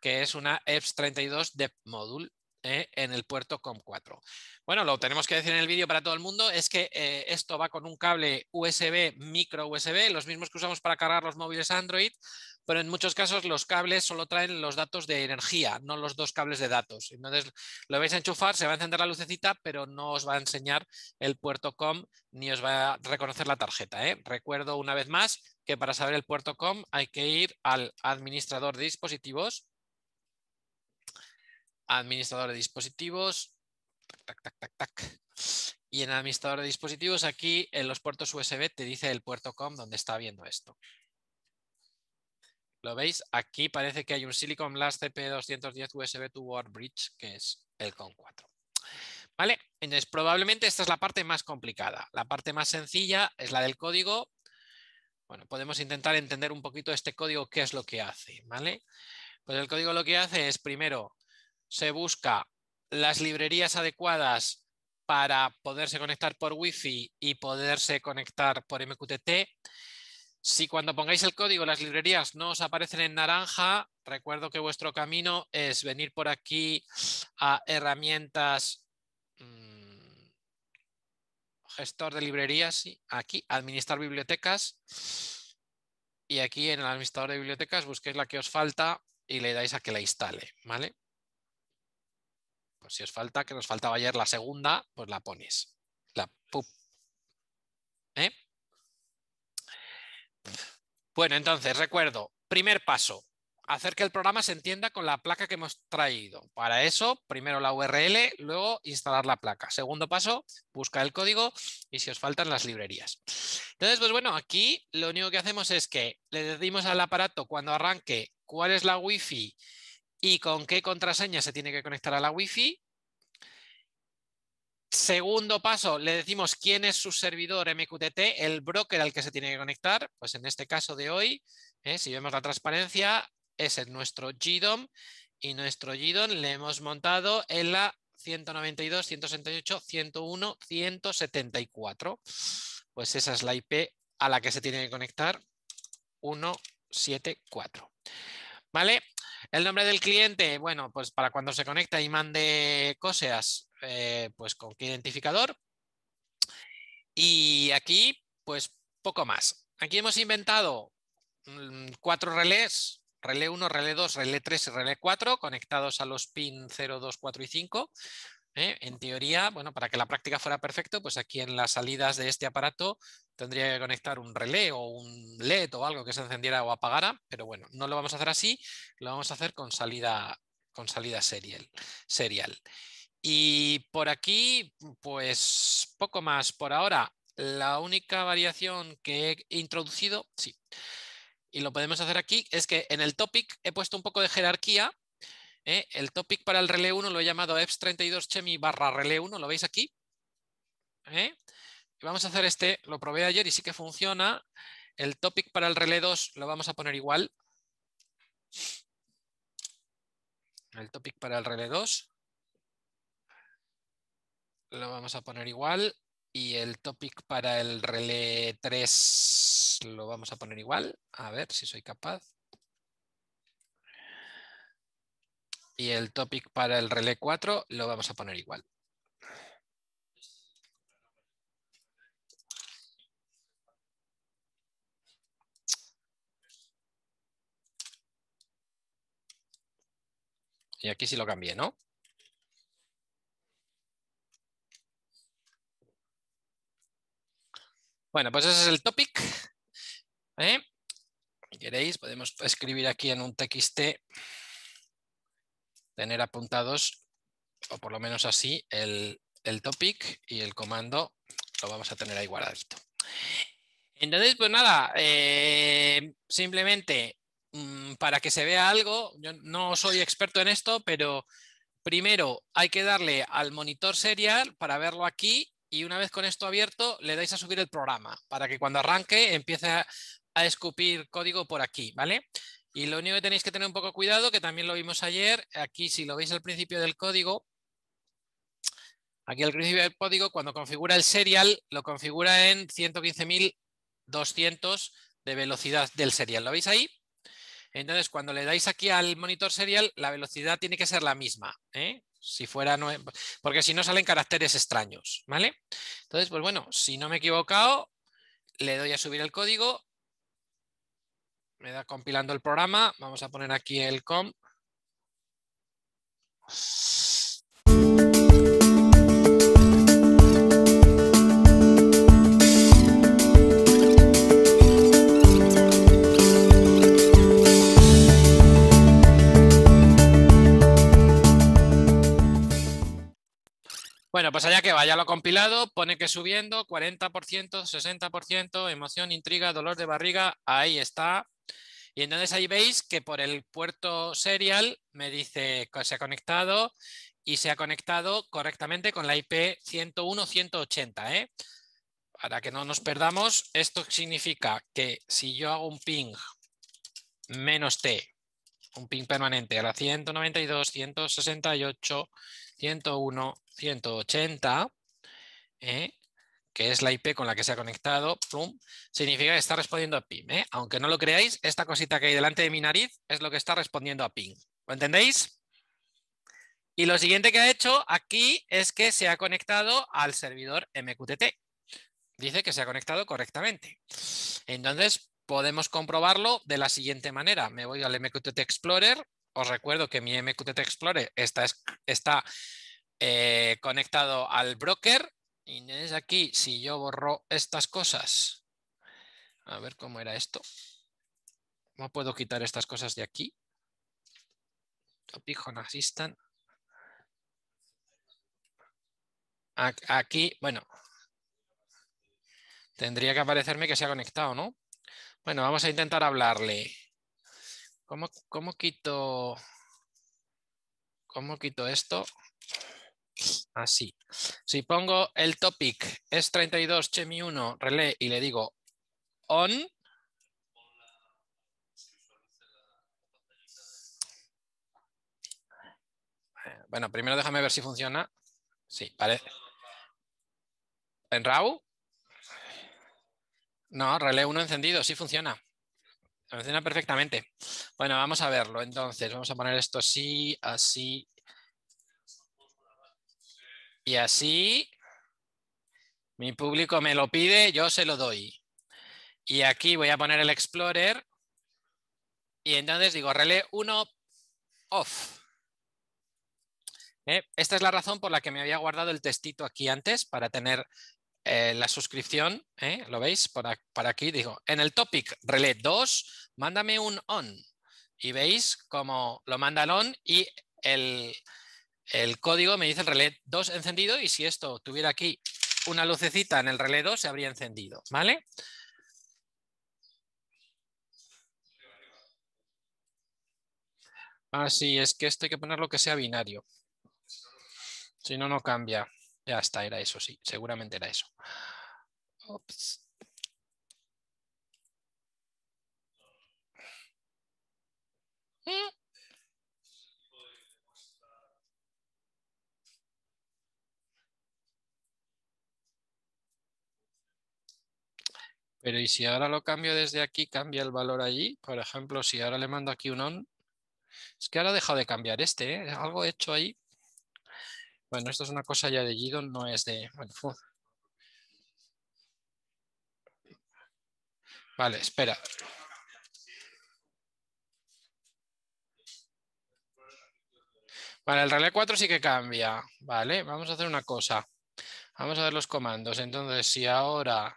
que es una EPS32 de module eh, en el puerto COM4. Bueno, lo tenemos que decir en el vídeo para todo el mundo, es que eh, esto va con un cable USB, micro USB, los mismos que usamos para cargar los móviles Android, pero en muchos casos los cables solo traen los datos de energía, no los dos cables de datos. Entonces lo vais a enchufar, se va a encender la lucecita, pero no os va a enseñar el puerto COM ni os va a reconocer la tarjeta. ¿eh? Recuerdo una vez más que para saber el puerto COM hay que ir al administrador de dispositivos, administrador de dispositivos, Y en administrador de dispositivos, aquí en los puertos USB te dice el puerto COM donde está viendo esto. ¿Lo veis? Aquí parece que hay un Silicon Blast CP210 USB to Word Bridge, que es el COM4. ¿Vale? Entonces, probablemente esta es la parte más complicada. La parte más sencilla es la del código. Bueno, podemos intentar entender un poquito este código, qué es lo que hace, ¿vale? Pues el código lo que hace es, primero, se busca las librerías adecuadas para poderse conectar por Wi-Fi y poderse conectar por MQTT. Si cuando pongáis el código las librerías no os aparecen en naranja, recuerdo que vuestro camino es venir por aquí a herramientas, mm, gestor de librerías, aquí, administrar bibliotecas. Y aquí en el administrador de bibliotecas busquéis la que os falta y le dais a que la instale, ¿vale? Pues, si os falta, que nos faltaba ayer la segunda, pues la pones. La ¿eh? Bueno, entonces, recuerdo, primer paso, hacer que el programa se entienda con la placa que hemos traído. Para eso, primero la URL, luego instalar la placa. Segundo paso, buscar el código y si os faltan las librerías. Entonces, pues bueno, aquí lo único que hacemos es que le decimos al aparato cuando arranque cuál es la Wi-Fi y con qué contraseña se tiene que conectar a la Wi-Fi. Segundo paso, le decimos quién es su servidor MQTT, el broker al que se tiene que conectar. Pues en este caso de hoy, eh, si vemos la transparencia, es el nuestro GDOM y nuestro GDOM le hemos montado en la 192, 168, 101, 174. Pues esa es la IP a la que se tiene que conectar 174. ¿Vale? El nombre del cliente, bueno, pues para cuando se conecta y mande coseas, eh, pues con qué identificador. Y aquí, pues poco más. Aquí hemos inventado mm, cuatro relés, relé 1, relé 2, relé 3 y relé 4, conectados a los pin 0, 2, 4 y 5. ¿eh? En teoría, bueno, para que la práctica fuera perfecta, pues aquí en las salidas de este aparato tendría que conectar un relé o un LED o algo que se encendiera o apagara, pero bueno, no lo vamos a hacer así, lo vamos a hacer con salida, con salida serial. serial. Y por aquí, pues poco más por ahora. La única variación que he introducido, sí, y lo podemos hacer aquí, es que en el topic he puesto un poco de jerarquía ¿eh? el topic para el relé 1 lo he llamado EPS32 Chemi barra relé 1, lo veis aquí. ¿Eh? vamos a hacer este, lo probé ayer y sí que funciona. El topic para el relé 2 lo vamos a poner igual. El topic para el relé 2 lo vamos a poner igual. Y el topic para el relé 3 lo vamos a poner igual. A ver si soy capaz. Y el topic para el relé 4 lo vamos a poner igual. Y aquí sí lo cambié, ¿no? Bueno, pues ese es el topic. ¿Eh? Si queréis, podemos escribir aquí en un txt tener apuntados, o por lo menos así, el, el topic y el comando lo vamos a tener ahí guardadito. Entonces, pues nada, eh, simplemente mm, para que se vea algo, yo no soy experto en esto, pero primero hay que darle al monitor serial para verlo aquí y una vez con esto abierto le dais a subir el programa para que cuando arranque empiece a escupir código por aquí, ¿vale? Y lo único que tenéis que tener un poco cuidado, que también lo vimos ayer, aquí si lo veis al principio del código, aquí al principio del código, cuando configura el serial, lo configura en 115.200 de velocidad del serial. ¿Lo veis ahí? Entonces, cuando le dais aquí al monitor serial, la velocidad tiene que ser la misma. ¿eh? Si fuera porque si no salen caracteres extraños, ¿vale? Entonces, pues bueno, si no me he equivocado, le doy a subir el código me da compilando el programa. Vamos a poner aquí el com. Bueno, pues allá que vaya lo compilado, pone que subiendo, 40%, 60%, emoción, intriga, dolor de barriga, ahí está, y entonces ahí veis que por el puerto serial me dice que se ha conectado y se ha conectado correctamente con la IP 101-180. ¿eh? Para que no nos perdamos, esto significa que si yo hago un ping menos T, un ping permanente a la 192, 168, 101, 180, ¿eh? que es la IP con la que se ha conectado, significa que está respondiendo a PIM. ¿eh? Aunque no lo creáis, esta cosita que hay delante de mi nariz es lo que está respondiendo a PIM. ¿Lo entendéis? Y lo siguiente que ha hecho aquí es que se ha conectado al servidor MQTT. Dice que se ha conectado correctamente. Entonces, podemos comprobarlo de la siguiente manera. Me voy al MQTT Explorer. Os recuerdo que mi MQTT Explorer está, eh, conectado al broker y desde aquí, si yo borro estas cosas, a ver cómo era esto. ¿Cómo puedo quitar estas cosas de aquí? Topic assistant. Aquí, bueno, tendría que aparecerme que se ha conectado, ¿no? Bueno, vamos a intentar hablarle. ¿Cómo, cómo quito, cómo quito esto? así. Si pongo el topic es 32 chemi 1 relé y le digo on, eh, Bueno, primero déjame ver si funciona. Sí, vale. ¿En RAW? No, relé 1 encendido, sí funciona. Funciona perfectamente. Bueno, vamos a verlo. Entonces, vamos a poner esto así, así, y así mi público me lo pide, yo se lo doy. Y aquí voy a poner el Explorer. Y entonces digo relé 1 off. Eh, esta es la razón por la que me había guardado el testito aquí antes para tener eh, la suscripción. Eh, ¿Lo veis? Por, aquí digo, en el topic relé 2, mándame un on. Y veis cómo lo manda el on y el, el código me dice el relé 2 encendido y si esto tuviera aquí una lucecita en el relé 2 se habría encendido, ¿vale? Ah, sí, es que esto hay que ponerlo que sea binario. Si no, no cambia. Ya está, era eso, sí, seguramente era eso. Ops. Mm. Pero ¿y si ahora lo cambio desde aquí, cambia el valor allí? Por ejemplo, si ahora le mando aquí un on, es que ahora deja de cambiar este, ¿eh? algo hecho ahí. Bueno, esto es una cosa ya de Gidon, no es de... Vale, espera. Vale, el relé 4 sí que cambia. Vale, vamos a hacer una cosa. Vamos a ver los comandos. Entonces, si ahora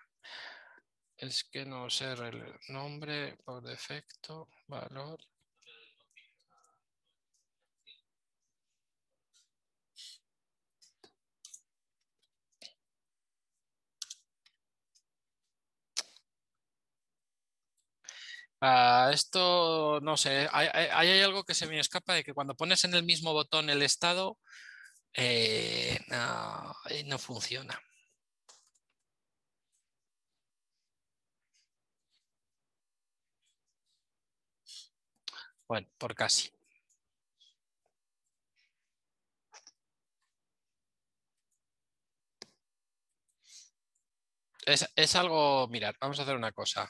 es que no sé, el nombre por defecto, valor. Ah, esto, no sé, hay, hay, algo que se me escapa de que cuando pones en el mismo botón el estado, eh, no funciona. Bueno, por casi. Es, algo, mirad, vamos a hacer una cosa.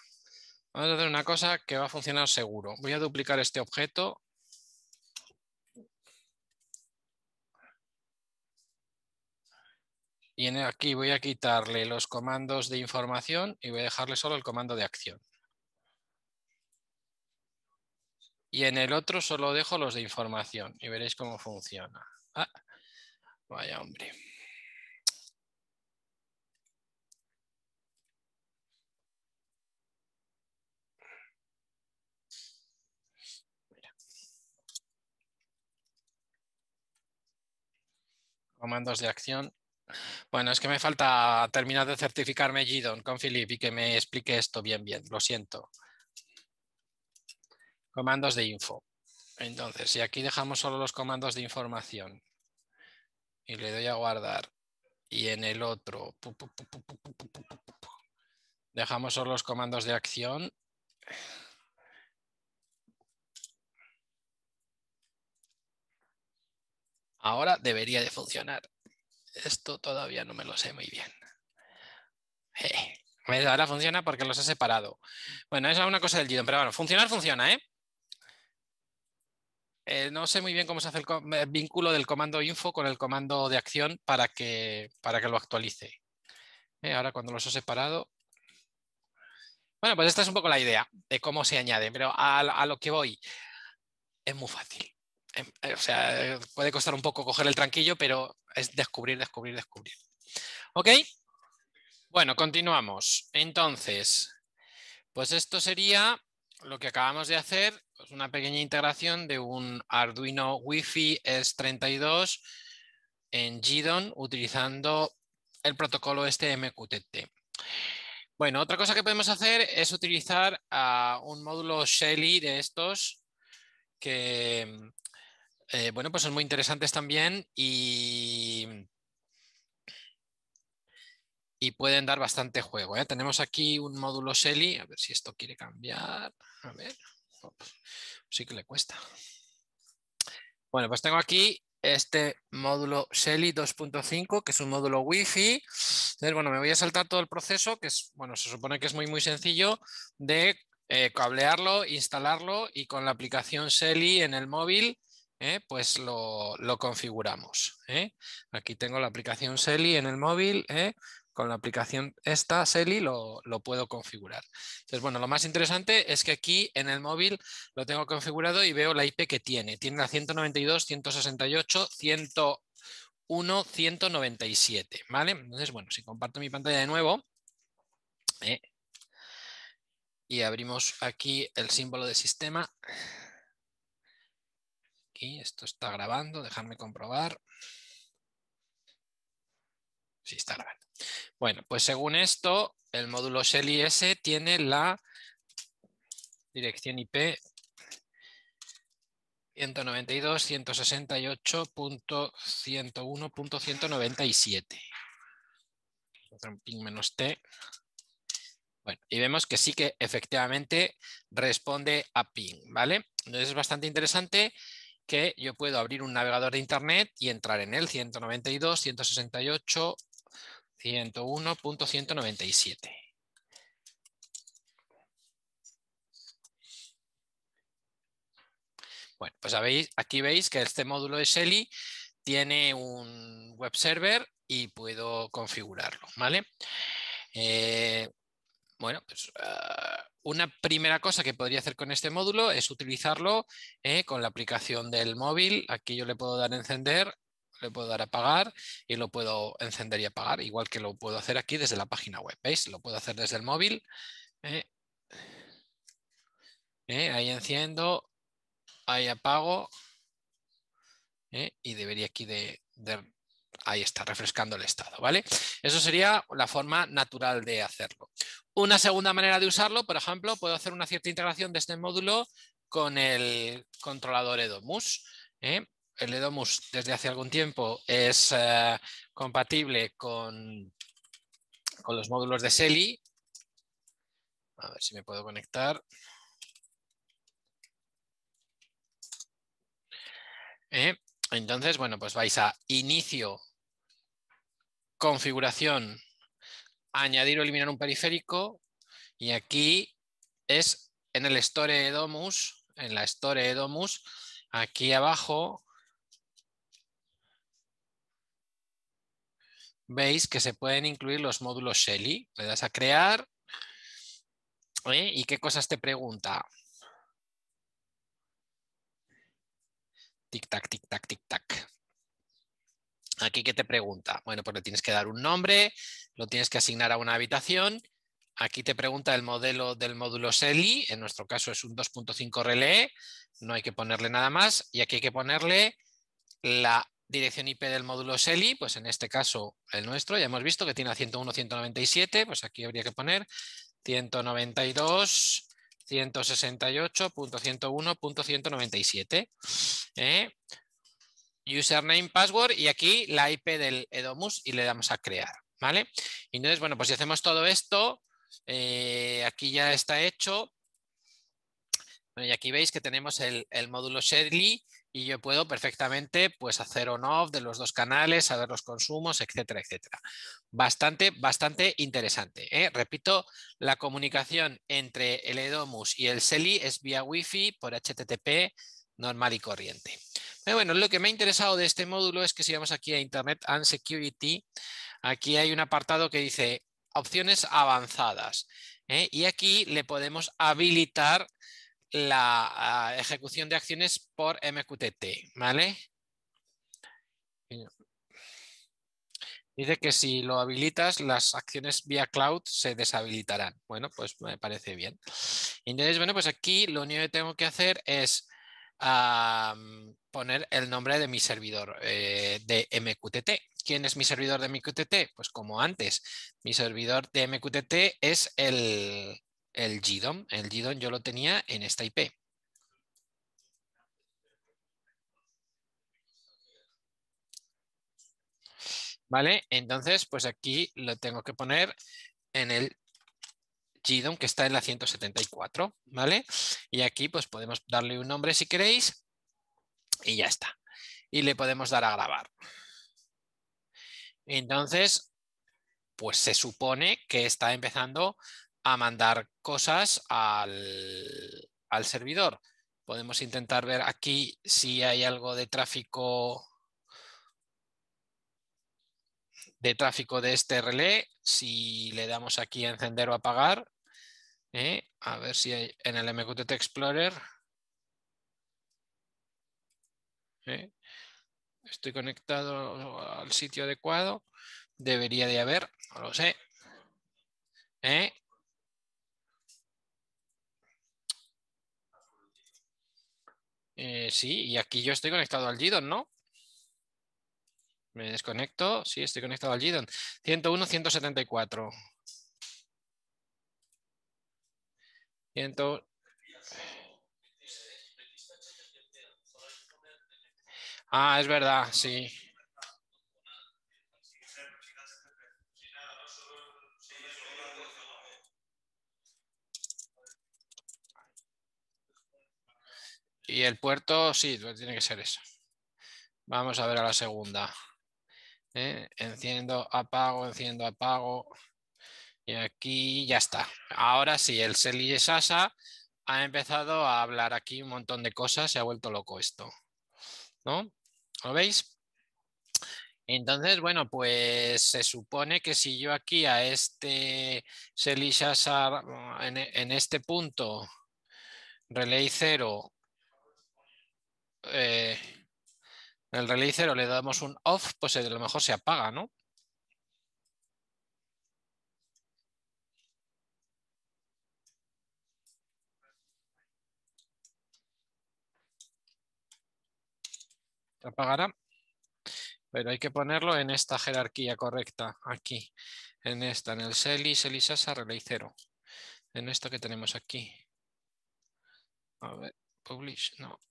Vamos a hacer una cosa que va a funcionar seguro. Voy a duplicar este objeto. Y aquí voy a quitarle los comandos de información y voy a dejarle solo el comando de acción. y en el otro solo dejo los de información y veréis cómo funciona. Ah, vaya hombre. Comandos de acción. Bueno, es que me falta terminar de certificarme Gidon con Filip y que me explique esto bien, bien. Lo siento comandos de info. Entonces, si aquí dejamos solo los comandos de información y le doy a guardar y en el otro dejamos solo los comandos de acción Ahora debería de funcionar. Esto todavía no me lo sé muy bien. Eh, ahora funciona porque los he separado. Bueno, es una cosa del Gidon, pero bueno, funcionar funciona, ¿eh? Eh, no sé muy bien cómo se hace el, eh, vínculo del comando info con el comando de acción para que, para que lo actualice. Eh, ahora cuando los he separado. Bueno, pues esta es un poco la idea de cómo se añade, pero a, lo que voy es muy fácil. Em, o sea, puede costar un poco coger el tranquillo, pero es descubrir, descubrir, descubrir. ¿Ok? Bueno, continuamos. Entonces, pues esto sería lo que acabamos de hacer es una pequeña integración de un Arduino Wi-Fi S32 en GDON utilizando el protocolo este MQTT. Bueno, otra cosa que podemos hacer es utilizar ah, un módulo Shelly de estos que, eh, bueno, pues son muy interesantes también y y pueden dar bastante juego. ¿eh? Tenemos aquí un módulo Selly, a ver si esto quiere cambiar. A ver, sí que le cuesta. Bueno, pues tengo aquí este módulo Shelly 2.5, que es un módulo Wi-Fi. bueno, me voy a saltar todo el proceso, que es, bueno, se supone que es muy, muy sencillo, de eh, cablearlo, instalarlo y con la aplicación Shelly en el móvil, ¿eh? pues lo, configuramos. Aquí tengo la aplicación Shelly en el móvil, con la aplicación esta, Selly, lo, puedo configurar. Entonces, bueno, lo más interesante es que aquí en el móvil lo tengo configurado y veo la IP que tiene. Tiene la 192, 168, 101, 197, ¿vale? Entonces, bueno, si comparto mi pantalla de nuevo eh, y abrimos aquí el símbolo de sistema. Aquí, esto está grabando, Dejarme comprobar. Sí, está grabando. Bueno, pues según esto, el módulo Shell tiene la dirección IP 192.168.101.197. menos T. Bueno, y vemos que sí que efectivamente responde a ping, ¿vale? Entonces es bastante interesante que yo puedo abrir un navegador de internet y entrar en el 192, 168, 101.197. Bueno, pues aquí veis que este módulo de Shelly tiene un web server y puedo configurarlo, ¿vale? Eh, bueno, pues ah, una primera cosa que podría hacer con este módulo es utilizarlo eh, con la aplicación del móvil. Aquí yo le puedo dar a encender le puedo dar a apagar y lo puedo encender y apagar, igual que lo puedo hacer aquí desde la página web. ¿Veis? Lo puedo hacer desde el móvil. ¿eh? ¿Eh? Ahí enciendo, ahí apago. ¿eh? Y debería aquí de, Ahí está, refrescando el estado, ¿vale? Eso sería la forma natural de hacerlo. Una segunda manera de usarlo, por ejemplo, puedo hacer una cierta integración de este módulo con el controlador Edomus el Edomus desde hace algún tiempo es eh, compatible con, con los módulos de Seli. A ver si me puedo conectar. Eh, entonces, bueno, pues vais a inicio, configuración, añadir o eliminar un periférico y aquí es en el store Edomus, en la store Edomus, aquí abajo veis que se pueden incluir los módulos Shelly. Le das a crear ¿eh? y qué cosas te pregunta. Tic tac, tic tac, tic tac. Aquí ¿qué te pregunta. Bueno, pues le tienes que dar un nombre, lo tienes que asignar a una habitación. Aquí te pregunta el modelo del módulo Shelly, en nuestro caso es un 2.5 relé, no hay que ponerle nada más, y aquí hay que ponerle la dirección IP del módulo Shelly, pues en este caso el nuestro, ya hemos visto que tiene a 101, 197, pues aquí habría que poner 192, ¿eh? Username, password y aquí la IP del Edomus y le damos a crear. ¿vale? Entonces, bueno, pues si hacemos todo esto, eh, aquí ya está hecho. y aquí veis que tenemos el, módulo Shelly y yo puedo perfectamente pues hacer on-off de los dos canales, saber los consumos, etcétera, etcétera. Bastante, bastante interesante. ¿eh? Repito, la comunicación entre el EDOMUS y el seli es vía Wi-Fi por HTTP normal y corriente. Pero bueno, lo que me ha interesado de este módulo es que si vamos aquí a Internet and Security, aquí hay un apartado que dice opciones avanzadas. ¿eh? Y aquí le podemos habilitar la ah, ejecución de acciones por MQTT, ¿vale? Dice que si lo habilitas, las acciones vía cloud se deshabilitarán. Bueno, pues me parece bien. Entonces, bueno, pues aquí lo único que tengo que hacer es poner el nombre de mi servidor eh, de MQTT. ¿Quién es mi servidor de MQTT? Pues como antes, mi servidor de MQTT es el, el GDOM. El GDOM yo lo tenía en esta IP. ¿Vale? Entonces, pues aquí lo tengo que poner en el GDOM que está en la 174, ¿vale? Y aquí pues podemos darle un nombre si queréis y ya está. Y le podemos dar a grabar. Entonces, pues se supone que está empezando a mandar cosas al, al servidor. Podemos intentar ver aquí si hay algo de tráfico de tráfico de este relé. Si le damos aquí a encender o apagar, ¿eh? a ver si en el MQTT Explorer. ¿eh? Estoy conectado al sitio adecuado. Debería de haber, no lo sé. ¿eh? Eh, sí, y aquí yo estoy conectado al Gidon, ¿no? Me desconecto. Sí, estoy conectado al Gidon. 101, 174. Ah, es verdad, sí. Y el puerto, sí, pues, tiene que ser eso. Vamos a ver a la segunda. ¿Eh? Enciendo, apago, enciendo, apago. Y aquí ya está. Ahora sí, el Seli Sasa ha empezado a hablar aquí un montón de cosas. Se ha vuelto loco esto. ¿No? ¿Lo veis? Entonces, bueno, pues se supone que si yo aquí a este Seli en, en este punto relay 0 eh, el relay cero le damos un off, pues a lo mejor se apaga, ¿no? Se apagará, pero hay que ponerlo en esta jerarquía correcta, aquí, en esta, en el seli, elisasa relay cero, en esto que tenemos aquí. A ver, publish, no,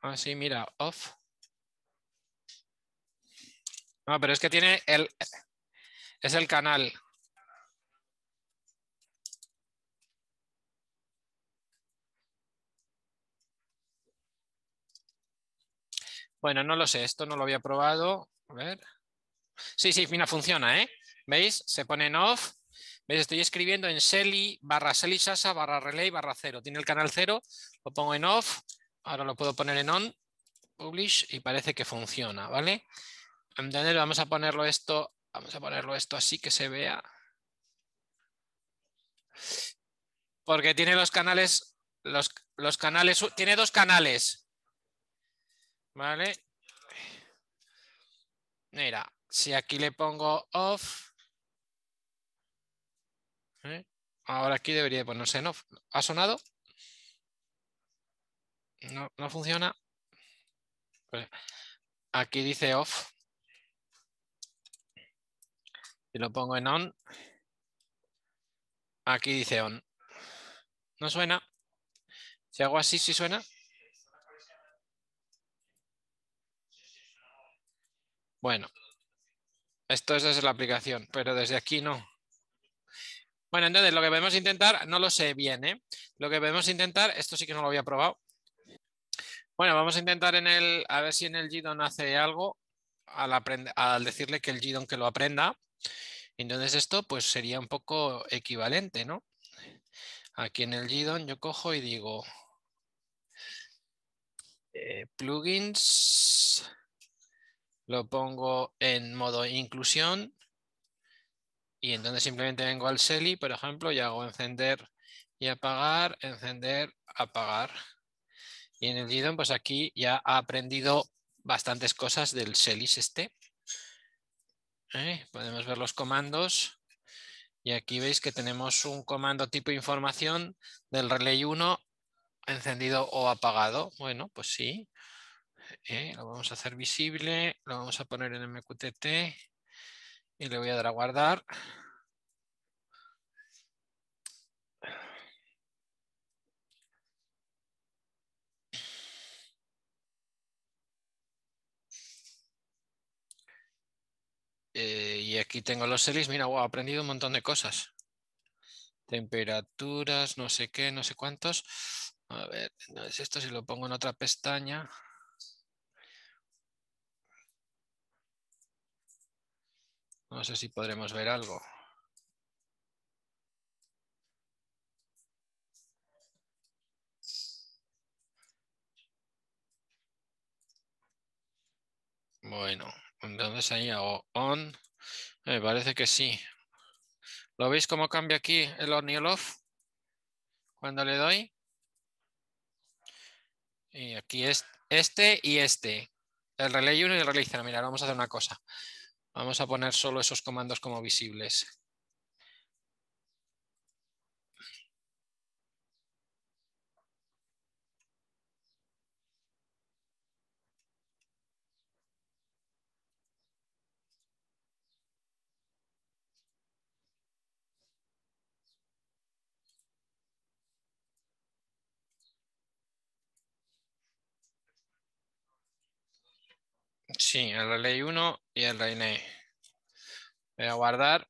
Ah, sí, mira, off. No, pero es que tiene el... Es el canal. Bueno, no lo sé, esto no lo había probado. A ver. Sí, sí, mira, funciona, ¿eh? ¿Veis? Se pone en off. ¿Veis? Estoy escribiendo en seli barra seli sasa barra relay barra cero. Tiene el canal cero, lo pongo en off Ahora lo puedo poner en on, publish, y parece que funciona, ¿vale? Vamos a ponerlo esto, vamos a ponerlo esto así que se vea. Porque tiene los canales, los, canales, tiene dos canales. ¿Vale? Mira, si aquí le pongo off, ¿eh? ahora aquí debería ponerse en off. ¿Ha sonado? No, funciona. Pues, aquí dice off. Y lo pongo en on, aquí dice on. No suena. Si hago así, sí suena. Bueno, esto es desde la aplicación, pero desde aquí no. Bueno, entonces lo que podemos intentar, no lo sé bien, ¿eh? Lo que podemos intentar, esto sí que no lo había probado, bueno, vamos a intentar en el, a ver si en el GDON hace algo al, decirle que el GDON que lo aprenda. Entonces esto pues sería un poco equivalente, ¿no? Aquí en el GDON yo cojo y digo eh, plugins, lo pongo en modo inclusión y entonces simplemente vengo al Seli, por ejemplo, y hago encender y apagar, encender, apagar. Y en el Gidon, pues aquí ya ha aprendido bastantes cosas del SELIS este. ¿Eh? Podemos ver los comandos. Y aquí veis que tenemos un comando tipo información del relay 1 encendido o apagado. Bueno, pues sí. ¿Eh? Lo vamos a hacer visible, lo vamos a poner en MQTT y le voy a dar a guardar. Eh, y aquí tengo los series. Mira, wow, he aprendido un montón de cosas. Temperaturas, no sé qué, no sé cuántos. A ver, no es esto, si lo pongo en otra pestaña. No sé si podremos ver algo. Bueno. Entonces ahí hago on. Me parece que sí. ¿Lo veis cómo cambia aquí el on y el off? Cuando le doy. Y aquí es este y este. El relay 1 y el relay 0. Mira, vamos a hacer una cosa. Vamos a poner solo esos comandos como visibles. Sí, el relay 1 y el relay Voy a guardar.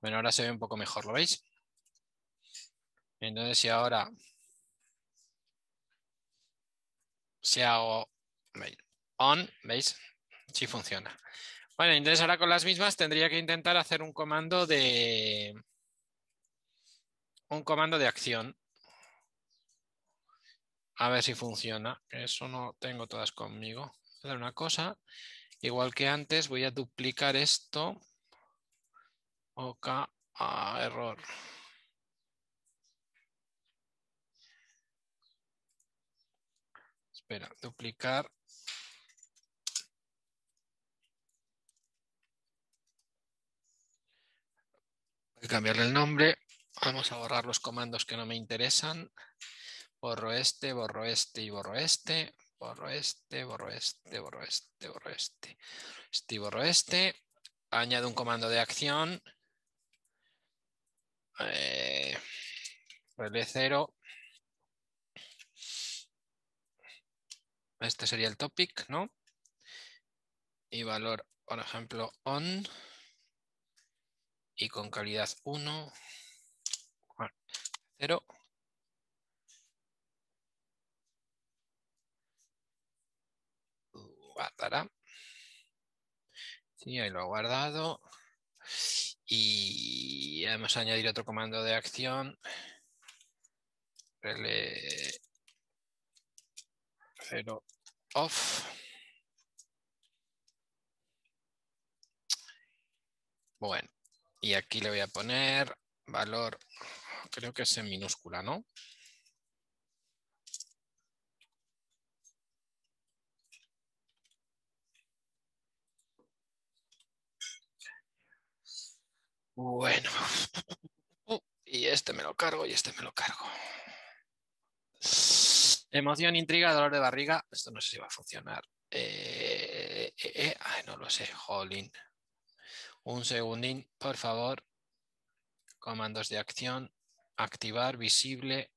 Bueno, ahora se ve un poco mejor, ¿lo veis? Entonces, si ahora... Si hago on, ¿veis? Sí funciona. Bueno, entonces ahora con las mismas tendría que intentar hacer un comando de... Un comando de acción a ver si funciona. Eso no tengo todas conmigo. Voy a hacer una cosa. Igual que antes, voy a duplicar esto. OK, error. Espera, duplicar. Voy a cambiarle el nombre. Vamos a borrar los comandos que no me interesan borro este, borro este y borro este, borro este, borro este, borro este, borro este, este y borro este. Añado un comando de acción. Eh, 0 pues Este sería el topic, ¿no? Y valor, por ejemplo, on. Y con calidad 1, 0. Y Sí, ahí lo ha guardado. Y vamos a añadir otro comando de acción. l 0 off. Bueno, y aquí le voy a poner valor, creo que es en minúscula, ¿no? Bueno. Y este me lo cargo y este me lo cargo. Emoción, intriga, dolor de barriga. Esto no sé si va a funcionar. Eh, eh, eh, no lo sé. Jolín. Un segundín, por favor. Comandos de acción. Activar, visible.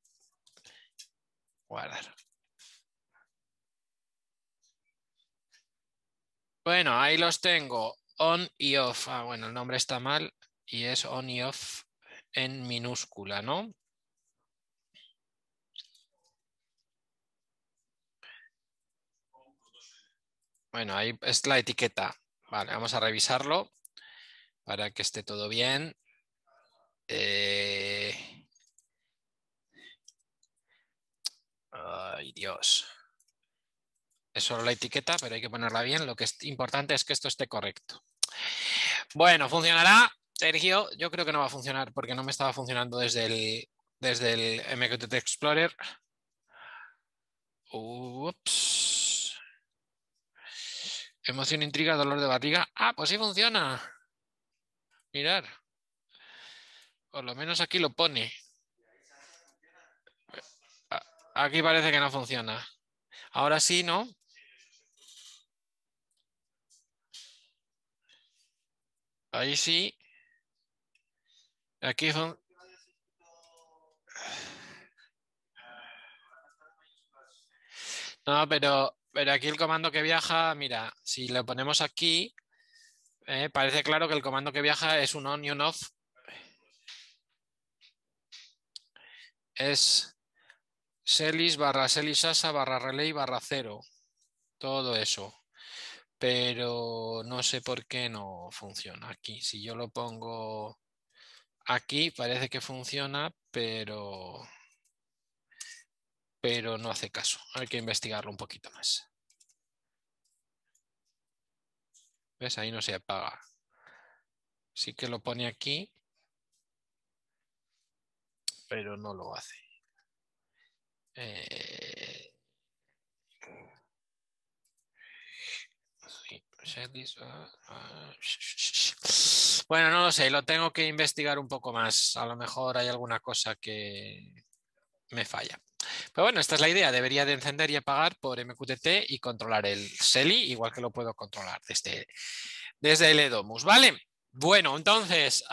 Guardar. Bueno, ahí los tengo. On y off. Ah, bueno, el nombre está mal y es on y off en minúscula, ¿no? Bueno, ahí es la etiqueta. Vale, vamos a revisarlo para que esté todo bien. Eh, ay, Dios. Es solo la etiqueta, pero hay que ponerla bien. Lo que es importante es que esto esté correcto. Bueno, funcionará Sergio, yo creo que no va a funcionar porque no me estaba funcionando desde el, desde el MQTT Explorer. Emoción, intriga, dolor de barriga. Ah, pues sí funciona. Mirar. Por lo menos aquí lo pone. Aquí parece que no funciona. Ahora sí, ¿no? Ahí sí. Aquí No, pero, pero aquí el comando que viaja, mira, si lo ponemos aquí, eh, parece claro que el comando que viaja es un on y un off. Es selis barra selis asa barra relay barra cero. Todo eso. Pero no sé por qué no funciona aquí. Si yo lo pongo Aquí parece que funciona, pero, pero no hace caso. Hay que investigarlo un poquito más. ¿Ves? Ahí no se apaga. Sí que lo pone aquí, pero no lo hace. Eh, bueno, no lo sé, lo tengo que investigar un poco más. A lo mejor hay alguna cosa que me falla. Pero bueno, esta es la idea. Debería de encender y apagar por MQTT y controlar el SELI, igual que lo puedo controlar desde, desde el EDOMUS. ¿Vale? Bueno, entonces...